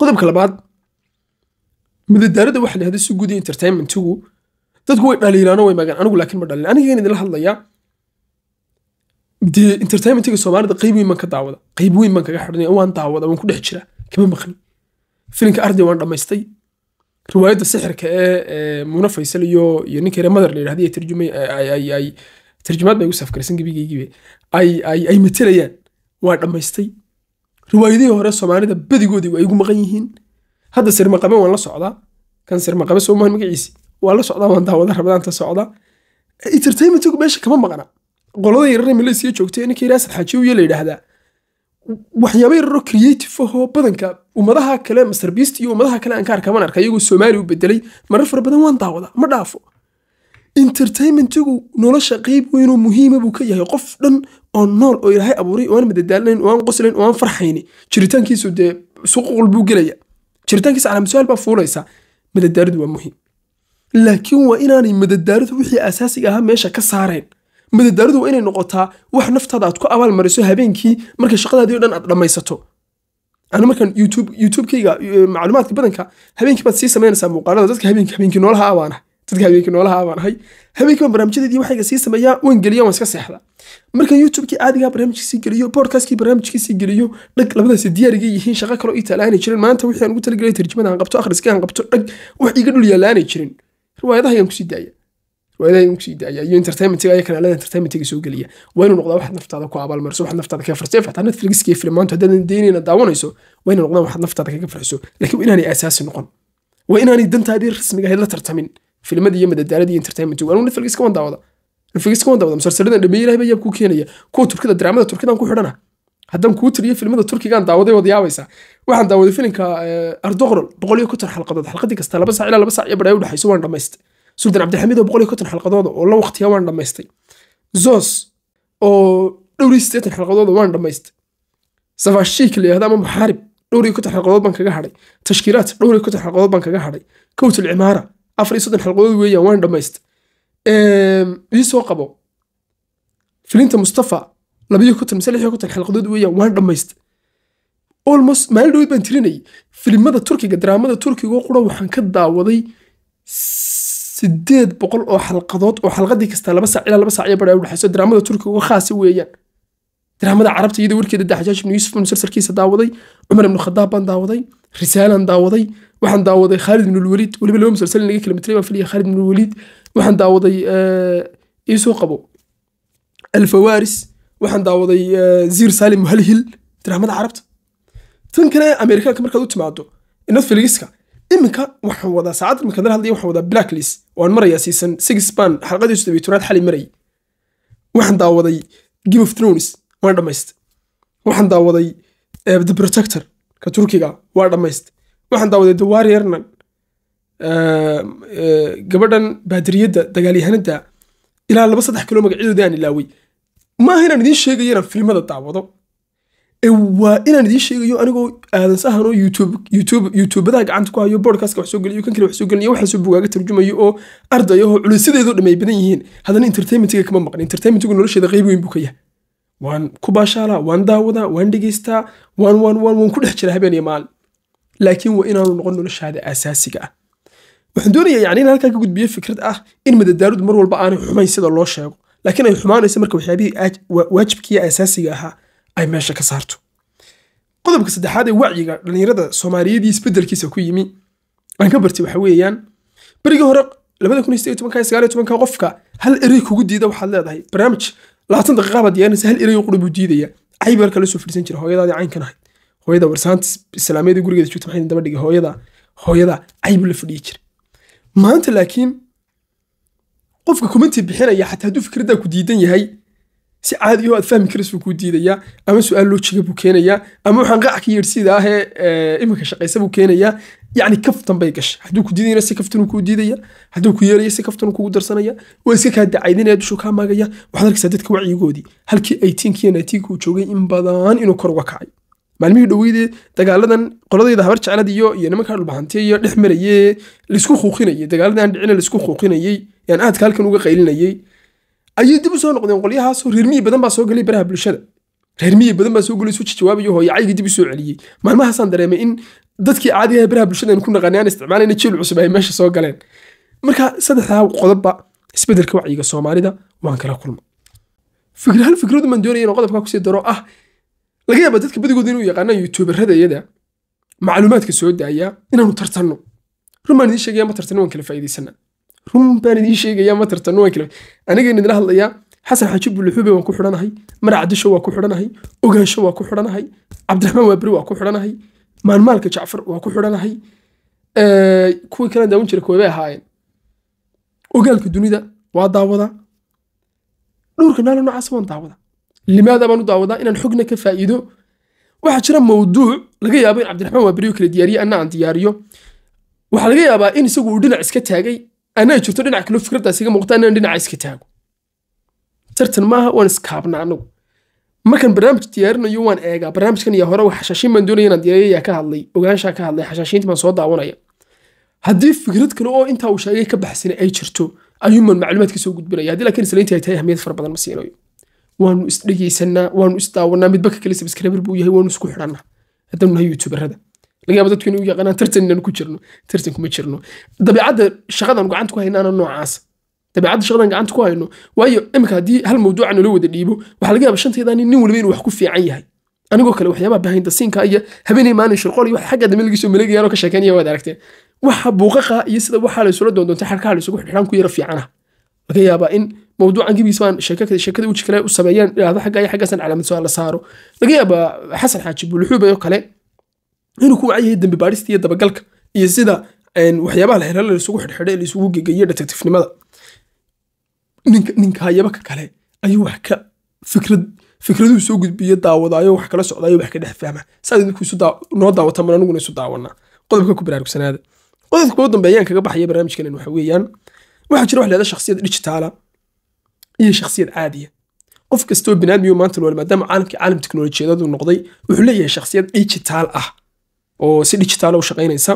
qodobka labaad madadaalada waxa la si guudi entertainmentigu dadku way dhaliilaano way magaan anigu laakiin ma dhalin anigan idinla hadlayaa dee entertainmentiga soomaalida qayb weyn baan ka daawada qayb weyn baan kaga xidhanaya waan daawada waan ku dhex jira kama maqli filimka arday waan dhammaystay riwaayadda sixirka ee muuna faysal iyo iyo ninkii mother la yidhahda ay tarjumay ay ay tarjumaad bay ugu safkaraysan gabigaygiibe ay ay ay matelayaan waa dhammaystay riwaayadihii hore soomaalida badigoodii ay ugu maqan yihiin hadda sirmaqabe waan la socdaa kan sirmaqabe soomaan magaciisi waa la socdaa waan daawada rabadaanta socda entertainmentigu meesha kama maqna qolada yarare milasii joogtay ninkii raasad xaajiye la yidhaahdaa waxyaaba yararoo creative ahoo badanka ummadaha kale masarbiista iyo ummadaha kale aan ka arkaa maan arka iyagoo soomaaliya u bedelay marar fara badan waan daawadaa ma dhaafo entertainmentigu nolosha qeyb weynoo muhiima ah buu ka yahay qof dhan oo nool oo ilaahay abuuray oo aan madadaalinayn oo aan qoslayn oo aan farxayni jiritaankiisu dee suququl buu gelaya jiritaankiisa calaamasuaal baa fuulaysa madadaaridu waa muhiim laakiin waa inaanay madadaaridu wixii asaasiga ahaa meesha ka saareen madadaaridu waa inay noqotaa wax naftaada aad ku abaalmariso habeenkii marka shaqadaadii o dhan aad dhammaysato ani markan youtubekayga eh, macluumaadka badanka habeenkii baad sii samaynaysaa muuqaalada dadka habeenkii noolaha ah dadka habeenkii noolaha ah baan barnaamijyadeedii waxayga sii sameeyaa waan geliya waan iska seexda markan youtubekii caadigaa barnaamijkiisii geliyo boodkastkii barnaamijkiisii geliyo dhag labadaasi diyaarigay yihiin shaqo kaloo ii taalaani jirin maanta wixii aan ugu talagelay tarjumada aan qabto akhriska aan qabto dhag wax iiga dhul yaalaanay jirin riwaayadaha kusii daaya entertainmentsoo geliya waynu noqdaa waxaad suldan cabdilxamiid oo boqol konton xalqadooda oo la waqtiya waan dhammaystay zos oo dhowr xalqadooda waan dhammaystay safaashiik la ama maxaarib dhowr iyo konton xalqadood baan kaga hadhay tashkiilaad dhowr iyo konton xalqadood baan kaga hadhay kowtul cimaara afar iyo soddon xalqadood weeyaan waan dhammaystay ehm, ii soo qabo filinta mustafa labayo konton mise lix konton xalqadood weeyaan waan dhammaystay almost maalin dhowid baan tirinayay filimada turkiga daraamada turkiga oo qura waxaan ka daawaday sideed boqol oo xalqadood oo xalqadii kasta laba saac ilaa laba saac iyo badhaa udhexayso daraamada turkiga uga khaasa weeyaan daraamada carabta iyada warkeeda daxjaash ibnu yuusuf musalsalkiisa daawaday cumar ibnu khadaab baan daawaday risaalan daawaday waxaan daawaday khaalid ibnu lwaliid weliba laba musalsal in laga baan filaya khaalid ibnu lwaliid waxaan daawaday eh, iisoo qabo alfawaaris waxaan daawaday eh, ziir saalim halhil daraamada carabta tan kale ameerikaanka markaad u timaado netflixka iminka waxaan wadaa saacad iminkadan hadlay waxaan wadaa oo aan marayaa season six baan xalqadiisu todobiyo tobnaad xali marayay waxaan daawaday game of thrones waan dhammaystay waxaan daawaday eh, the protector ka turkiga waa dhammaystay waxaan daawaday the warriornan ehm, eh, gabadhan baadiriyadda dagaalyahanada ilaa laba saddex kilo magacyadooda aan ilaaway maaha inaan idiin sheegaya inaan filimada daawado waa inaan idiin sheegayo anigoo aadansahan oo youtubada gacanta ku hayo bodkastka wax geliyo kankale wax soo geliyo waxaasoo bugaaga tarjumayo oo ardayahoo culisadeedoo dhamay badan yihiin haddana entertainmentiga kama maqli entertainmentigu nolosheeda qayb weyn buu ka yahay waan ku baashaalaa waan daawadaa waan dhegaystaa waan waan waan waan ku dhex jiraa habeen iyo maalin laakiin waa inaanu noqon noloshaada aasaasiga ah waxaan doonayaa yani in halkaa ka gudbiyo fikrad ah in madadaalud mar walba aanay xumayn sida loo sheego laakiin ay xumaanayso marka waxyaabihii waajibkiiyo aasaasiga ahaa ay meesha ka saarto qodobka saddexaad ee wacyiga dhallinyarada soomaaliyeedii isbedelkiisa ku yimi aan ka barti waxa weeyaan berigii hore labada kun sideed tobanka sagaal tobanka qofka hal erey kugu diida waxaad leedahay barnaamij labaatan daqiiqa diyaarinaysa hal erey qudhub u diidaya cayb halka soo fiirsan jira hooyadaadii caynkan ahayd hooyada warsaanta islaamiyada gurigeeda joogta maxay daba dhigay hooyada hooyada cayb la fadhiyi jira maanta laakiin qofka commenti bixinaya xataa hadduu fikraddaa ku diidan yahay si caadi o aad fahmi karaysuu kuu diidayaa ama su-aal loojiga buu keenayaa ama waxaan qaac ka yeedh siida iminka shaqaysa buu keenayaa yacni kaftan bay gashay hadduu ku diidayna si kaftanuu kuu diidaya hadduu ku yeelaya si kaftanuu kugu darsanaya waa iska kaa dacaydinaya dushuu kaa maagaya waxaad arkaysaa dadka wacyigoodii halkii aytiinkiiyo naytiinka uu joogay in badan inuu kor uga kacay maalmihii dhoweydeed dagaaladan qoladayda habar jecladiyo iyo nimankaa dhulbahantiya dhex maraye laisku kuuqinayay dagaaladan dhicina laisku kuuqinayey yaan aadka halkan uga qaylinayey ayay dib usoo noqdeen qolyahaasoo reer miyi badan baa soo gelay baraha bulshada reer miyi badan baa soo gelay soo jawaabayo hooyacaygii dib usoo celiyey maalmahaasaan dareemay in dadkii caadigaha baraha bulshada aan ku naqanay aan isticmaalayna jiil cusub ay meesha soo galeen marka saddexdaa qodobba isbeddelka wacyiga soomaalida waan kala kulma fikrahan fikradu man doonaya inuu qodobka kusii daro ah laga yaaba dadka badigooda inuu yaqaanaan youtuberada iyada macluumaadka soo daaya inaanu tartanno rumaan idiin sheegaya ma tartanno waan kala faa'iidaysanaa run sheegaya ma tartano waan xasan xaaji buluxube waan ku xidhanahay marac cabdisho waa ku xidhanahay ogaansho waa ku xidhanahay cabdiraxmaan waaberi waa ku xidhanahay maalmaalka jacfar waa ku xidhanahay kuwii kala daawan jira kuwabay ahaayeen ogaalka dunida waa daawadaa dhowrka naalo nocaas waan daawadaa limaada baan u daawadaa inaan xogna ka faa'iido waxaa jira mawduuc laga yaabo in cabdiraxmaan waaberiyo kala diyaariye anna aan diyaariyo waxaa laga yaabaa in isagu uu dhinac iska taagay anaa jirto dhinac kalo fikraddaas iga muuqata anaan dhinaca iska taago tartan maaha waan iskaabna anagu markaan barnaamij diyaarinayo waan eegaa barnaamijkan iyo hore xashaashiin baan doonaya inaan diyaariyo yaa ka hadlay ogaanshaa ka hadlay xashaashiinta baan soo daawanaya haddii fikrad kale oo intaa uu sheegay ka baxsana ay jirto ayuuman macluumaadka soo gudbinaya haddii laakiin islaynta ay tahay ahmiyad fara badan ma siinayo waanu isdhegaysanaa waanu isdaawanaa midba ka kale sabskriber buu yahay waanu isku xidhannaa haddanu nahay yuutubarada laga yaabo dadku inuu yaqaanaan tartan inaanu ku jirno tartan kuma jirno dabeecadda shaqadan gacantu ku haynaana noocaas dabeecadda shaqadan gacanta ku hayno waayo imika haddii hal mawduuca nala wada dhiibo waxaa laga yaaba shanteedan nin waliba inuu wax ku fiican yahay anigoo kale waxyaabaha bahindasiinka iyo habeenay maalin shirqol iyo wax xagga dambe lagisoo maleegayaan oo ka sheekeynaya waad aragteen waxa buuqaqa iyo sida waxaa la isula doondoonta xarkaha la isugu xidhaan ku yara fiicana laga yaabaa in mawduucan gibiis baan sheekada wejikale u sameeyaan idhaahdo xagga iyo xaggaasan calaamad su'aal la saaro laga yaabaa xasan xaaji buluxuub oo kale inuu ku wacayahay yahay dembi iyo dabagalka iyo sida waxyaabaha la xirala isugu xidhxidhay la isugu gegayo detectifnimada ninka hayabaka kale ayuu wax ka fikrad fikraduhu soo gudbiyo daawadaayo wax kala socdaayo wax ka dhex fahma saad daawata mana aniguna isu daawanaa qodobka ku baraarugsanaada qodobka ugu dambeeyaan kaga baxaya barnaamijkanan waxa weeyaan waxaa jira wax lahada shakhsiyad dijitaala iyo shakhsiyad caadiya qof kastoo binaadmiyo maanta nool maadaama caalamkii caalam teknolojiyadadu noqday wuxuu leeyahay shakhsiyad dijitaal ah oo si dijitaala u shaqaynaysa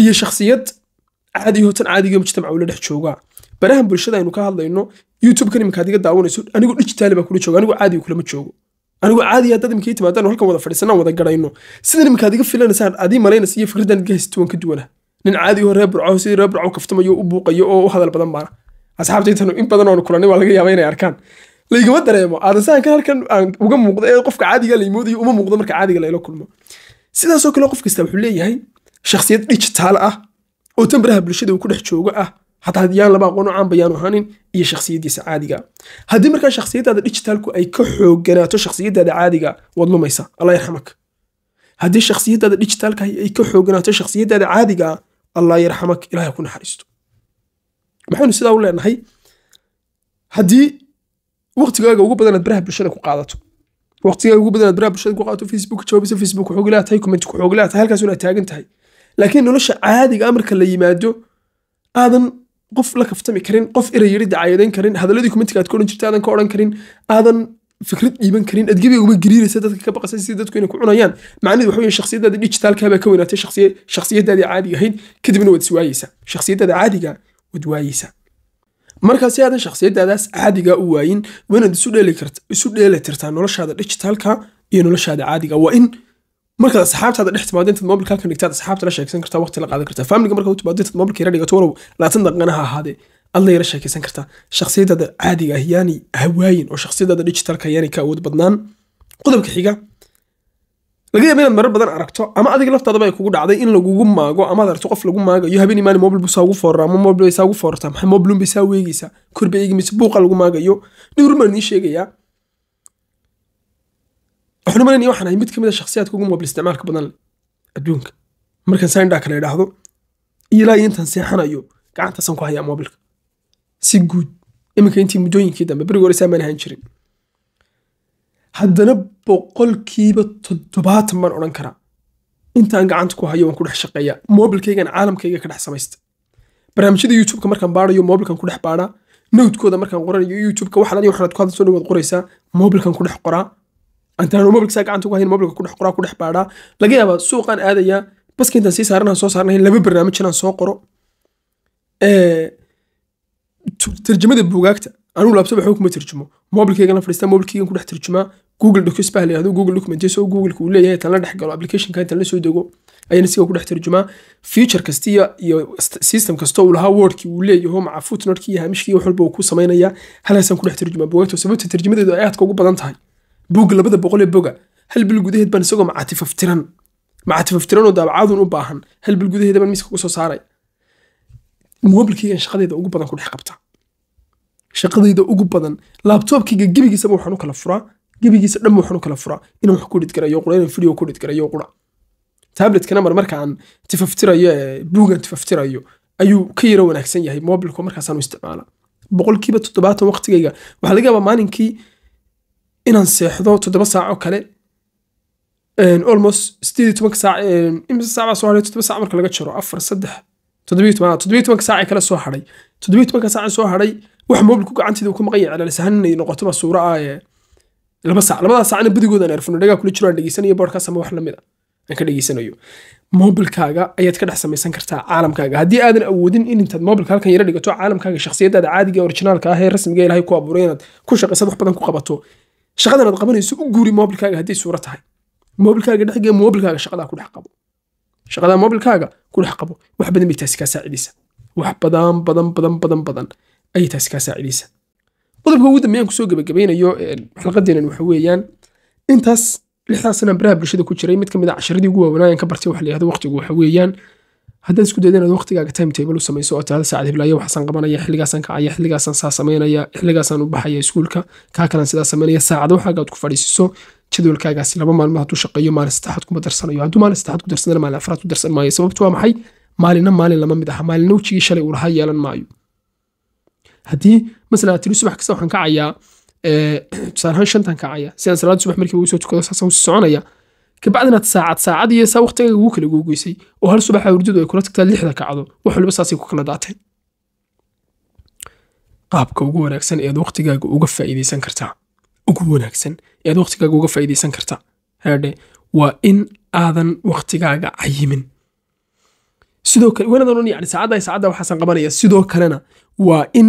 iyo shakhsiyad caadiyaho tan caadiga mujtamaca ula dhex jooga barahan bulshada aynu ka hadlayno youtube imika adiga daawanayso anigu dijitaali baa kula jooga anigu caadiga kulama joogo anigu caadiya dad imika timaadaan halkan wada fadhiisanaan wada garayno sidan imika adiga filanaysaan adii malaynaysa iyo fikraddan adiga haysta waan ka duwana nin caadigo reer burcaho sidii reer kaftamayo u buuqayo oo u hadal badan baana asxaabtaytanu in badan oonu kulannay waa laga yaaba inay arkaan laygama dareemo aadansahankan halkan aan uga muuqda ee qofka caadiga la uma muuqdo marka caadiga layla kulmo sidaasoo kale qof kasta wuxuu leeyahay shaksiyad dijitaal ah oo tambaraha bulshada uu ku dhex joogo ah hataa yaan laba aqoon oo bayaanu ahaanin iyo shakhsiyaddiisa caadiga haddii markaa shakhsiyaddaada dijitaalku ay ka xoogganaato shakhsiyaddaada caadiga waad lumaysa allah yarxamaka haddii shakhsiyaddaada dijitaalka ay ka xoogganaato shakhsiyaddaada caadiga allah yarxamak ilahay ku naxariisto maxaynu sidaa u leenahay haddii waqtigaaga ugu badanaad baraha bulshada ku qaadato waqtiga ugu badan aad baraha bulshada ku qaato facebook jawaabisa facebook xooglaa tahay comment ku xooglaa tahay halkaas unaad taagan tahay laakiin nolosha caadiga amarka la yimaado aadan qof la kaftami karin qof eray yiri dacayadeyn karin hadalladii commentiga aad ka odhan jirta aadan ka odhan karin aadan fikrad dhiiban karin adgebiga uga gariiraysa dadka ka baqasay si dadku inay ku cunayaan macnaheedu waxa weeye shakhsiyadaadii dijitaalka ka weynaatay shakhsiyadaadii caadiga ahayd kadibna waad iswaayeysaa shakhsiyadaada caadiga waad waayeysaa markaa si aadan shakhsiyaddaadaas caadiga u waayin waanaad isu dheeli tirtaa noloshaada dijitaalka iyo noloshaada caadiga waa in markaad asxaabtaada dhex timaado intaad mobilka halkan dhigtaad asxaabta la sheekaysan kartaa waqti la qaadan kartaa faamiliga markaad u intaad mobilka yara dhigato warow labaatan daqiiqana ha ahaadee aad la yara sheekaysan kartaa shakhsiyaddaada caadiga ah yaani ha oo shakhsiyaddaada dijitaalka ah yaani ka awood badnaan qodobka xiga laga yaaba inaad marar badan aragto ama adiga laftaadaba ay kugu dhacday in lagugu maago amaad aragto qof lagu maagayo habeen maalin mobil saagu foorra ama mobil saagu foortaa maxay mobilun saa weegaysaa korba eegi buuqa lagu maagayo dhowrun baan sheegayaa waxaan umalaynaya waxaan ahay mid ka mid a ah shakhsiyaadka ugu mobil isticmaalka badan leh adduunka markaan saa kale idhaahdo ilaa iyo seexanayo gacantaasaan ku hayaa mobilka si guud iminka intii muddooyinkii dambe berigi hore saa ahaan jirin haddana boqolkiiba toddobaatan baan odhan karaa intaan gacanta ku hayo waan ku dhex shaqeeyaa mobilkaygan caalamkayga ka dhex samaysta barnaamijyada youtubeka markaan baarayo mobilkan ku dhex baaraa nowdkooda markaan qoranayo youtubeka waxaan adiga waxaad ku hadlayso dhowaad qoraysaa mobilkan ku dhex qoraa antaanu mobilkisaa gacanta ku hayn mobilka ku dhex qoraa ku dhex baaraa laga yaabaa suuqaan aadayaa baska intaan sii saaranaan soo saarnahay laba barnaamij inaan soo qoro tarjamada buugaagta anugu laabtoob waxba kuma tarjumo mobilkeygana fadhiistaa mobilkeygan ku dhex tarjumaa google docus baa la yihahdo google documentation googleka uu leeyahay tan dhex galo applicationka intan soo dego ayana siga ku dhex tarjumaa feature kasta iyo system kasta uu lahaa wordkii uu leeyaho maca footnotkii iyo hamishkii wax walba uu ku samaynayaa halaasaan ku dhex tarjumaa bugaagto sababta tarjumadeedu ay aadka ugu badan tahay buugga labada boqol ee boga hal bil gudaheed baan isagoo macatifaf tiran oo daabacadun u baahan hal bil gudaheeda baan miska kusoo saaray mobilkeygan shaqadeeda ugu badan ku dhex qabta shaqadayda ugu badan laabtoobkayga gebigiisaba waxaan u kala furaa gebigiisa dhan waxaan u kala furaa inaan wax ku dhidgarayo qura inaan video ku dhidgarayo qura tabletkana mar markaan tifaftirayo buugan tifaftirayo ayuu ka yaro wanaagsan yahay mobilku markaasaan u isticmaala boqolkiiba toddobaatan waqtigayga waxaa laga yaabaa maalinkii inaan seexdo toddoba saac oo kale almost sideed tobanka saac imisa saac baa soo hadhay toddoba saac marka laga jaro afar saddex toddobiyo toban toddobiyo tobanka saac ee kale soo hadhay toddobiyo tobanka saac soo hadhay wax mobilku gacanteeda ku maqan yahay analysahan inay noqotoba suura ah eh, laba saac labadaa saacna badigooda aan erfano kula jiraan dhegeysanayo boodhkaas ama wax lamid a ah, aan ka dhegeysanayo mobilkaaga ayaad ka dhex samaysan kartaa caalamkaaga haddii aadan awoodin in intaad mobilka halkan yara dhigato caalamkaaga shakhsiyadaada caadiga ah, originaalka ah ee rasmiga ilaahay ku abuuray inaad ku shaqaysad wax badan ku qabato shaqadan aad qabanayso u guuri mobilkaaga haddii suura tahay mobilkaaga dhexgee mobilkaaga shaqadaa ku dhex qabo shaqadaa mobilkaaga ku dhex qabo wax badan bay taasi kaa saacidaysa wax badan badan badan badan badan ayay taasi kaa saacidaysa qodobka ugu dambeeyaan kusoo gabagabaynayo xalqadeenan waxa weeyaan intaas lixdaas baraha bulshada ku jiray mid ka a ah casharadii ugu waawanaa aan ka bartay waxa la waqtigu waxa weeyaan haddaad isku dayda inaad waqtigaaga time table u samayso oo tirada saacad hiblaayo waxaasaan qabanaya xilligaasaan kacaya xilligaasaan saa samaynaya xilligaasaan u baxaya iskuulka kaa kalaan sidaa samaynaya saacada waxaaga ku fadhiisiso jadwalkaagaasi laba maalmood hadduu shaqeeyo maalin saddexaad kuma darsanayo hadduu maalin saddexaad ku darsanana maalin afraad ku darsan maayo sababtu waa ah maxay maalinna maalin lama mid aha maalinna wejigii shalay uu lahaa yeelan maayo haddii masala tiri subax kasta waxaan kacayaa tusaale ahaan shantan kacaya sidaan salaada subax markiiba usoo tukado saas u soconaya kabacdinaad saacad saacad iyo saa waqtigaga ugu kala googoysay oo hal subaxa hurdadu ay kula tagtaa lixda kacdo wax waliba saasay ku kala daateen qaabka ugu wanaagsan eead waqtigaaga uga faa'iidaysan kartaa ugu wanaagsan eead waqtigaaga uga faa'iidaysan kartaa haadhe waa in aadan waqtigaaga cayimin sidoo kale wanadan yacni saacadda saacadda waxaasan qabanaya sidoo kalena waa in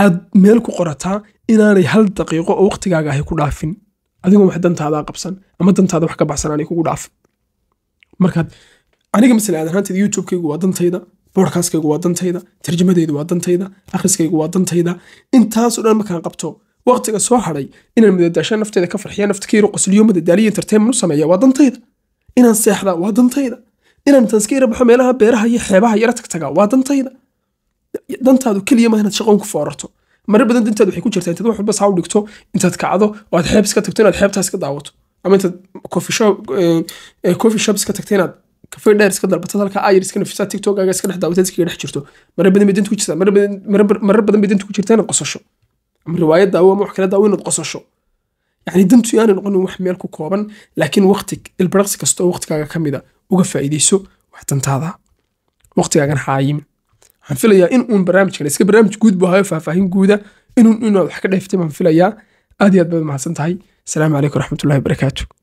aad meel ku qorataa inaanay hal daqiiqo oo waqtigaaga ahay ku dhaafin adigoo wax dantaadaa qabsan ama dantaada wax ka baxsan aanay kugu dhaafin markaad aniga masala aadan haanteed youtube waa dantayda boodhkaaskaygu waa dantayda tarjamadaydu waa dantayda akhriskaygu waa dantayda intaasoo dhan markaan qabto waqtiga soo hadhay inaan madadaashaan nafteeda ka farxiya naftkayro qosliyo madadaaliyo entertainment u sameeya waa dantayda inaan seexdaa waa dantayda inaan tanskayra baxo meelaha beeraha iyo xeebaha yara tagtagaa waa dantayda dantaadu keliya ma inaad shaqoon ku foorato mare badan dantaadu waxay ku jirtaa intaad wax walba saa u dhigto intaad kacdo oo aad xeeb iska tagto inaad xeebtaas iska daawato ama intaad coffee shop iska eh, eh, tagto inaad kafe dheer iska dalbatad halka ayar iska nafisaa tiktokaaga iska dhex daawatad iskaga dhex jirto mare badan bay dantu ku jirtaa marar badan bay dantu ku jirtaa inaad qosasho ama riwaayad daawo ama wax kale daawo inaad qosasho yani dantu yaanu noqonin wax meel ku kooban laakiin waqti ilbaraqsi kasta oo waqtigaaga ka mida uga faa'iidayso wax dantaada waqtigaagana ha waxaan filayaa in uun barnaamijkan iska barnaamij guud buu ahaayo faahfaahin guuda inuun inaad wax ka dheeftay baan filayaa aad iyo aad baad mahadsan tahay asalaamu calaykum raxmatullahi wabarakaatu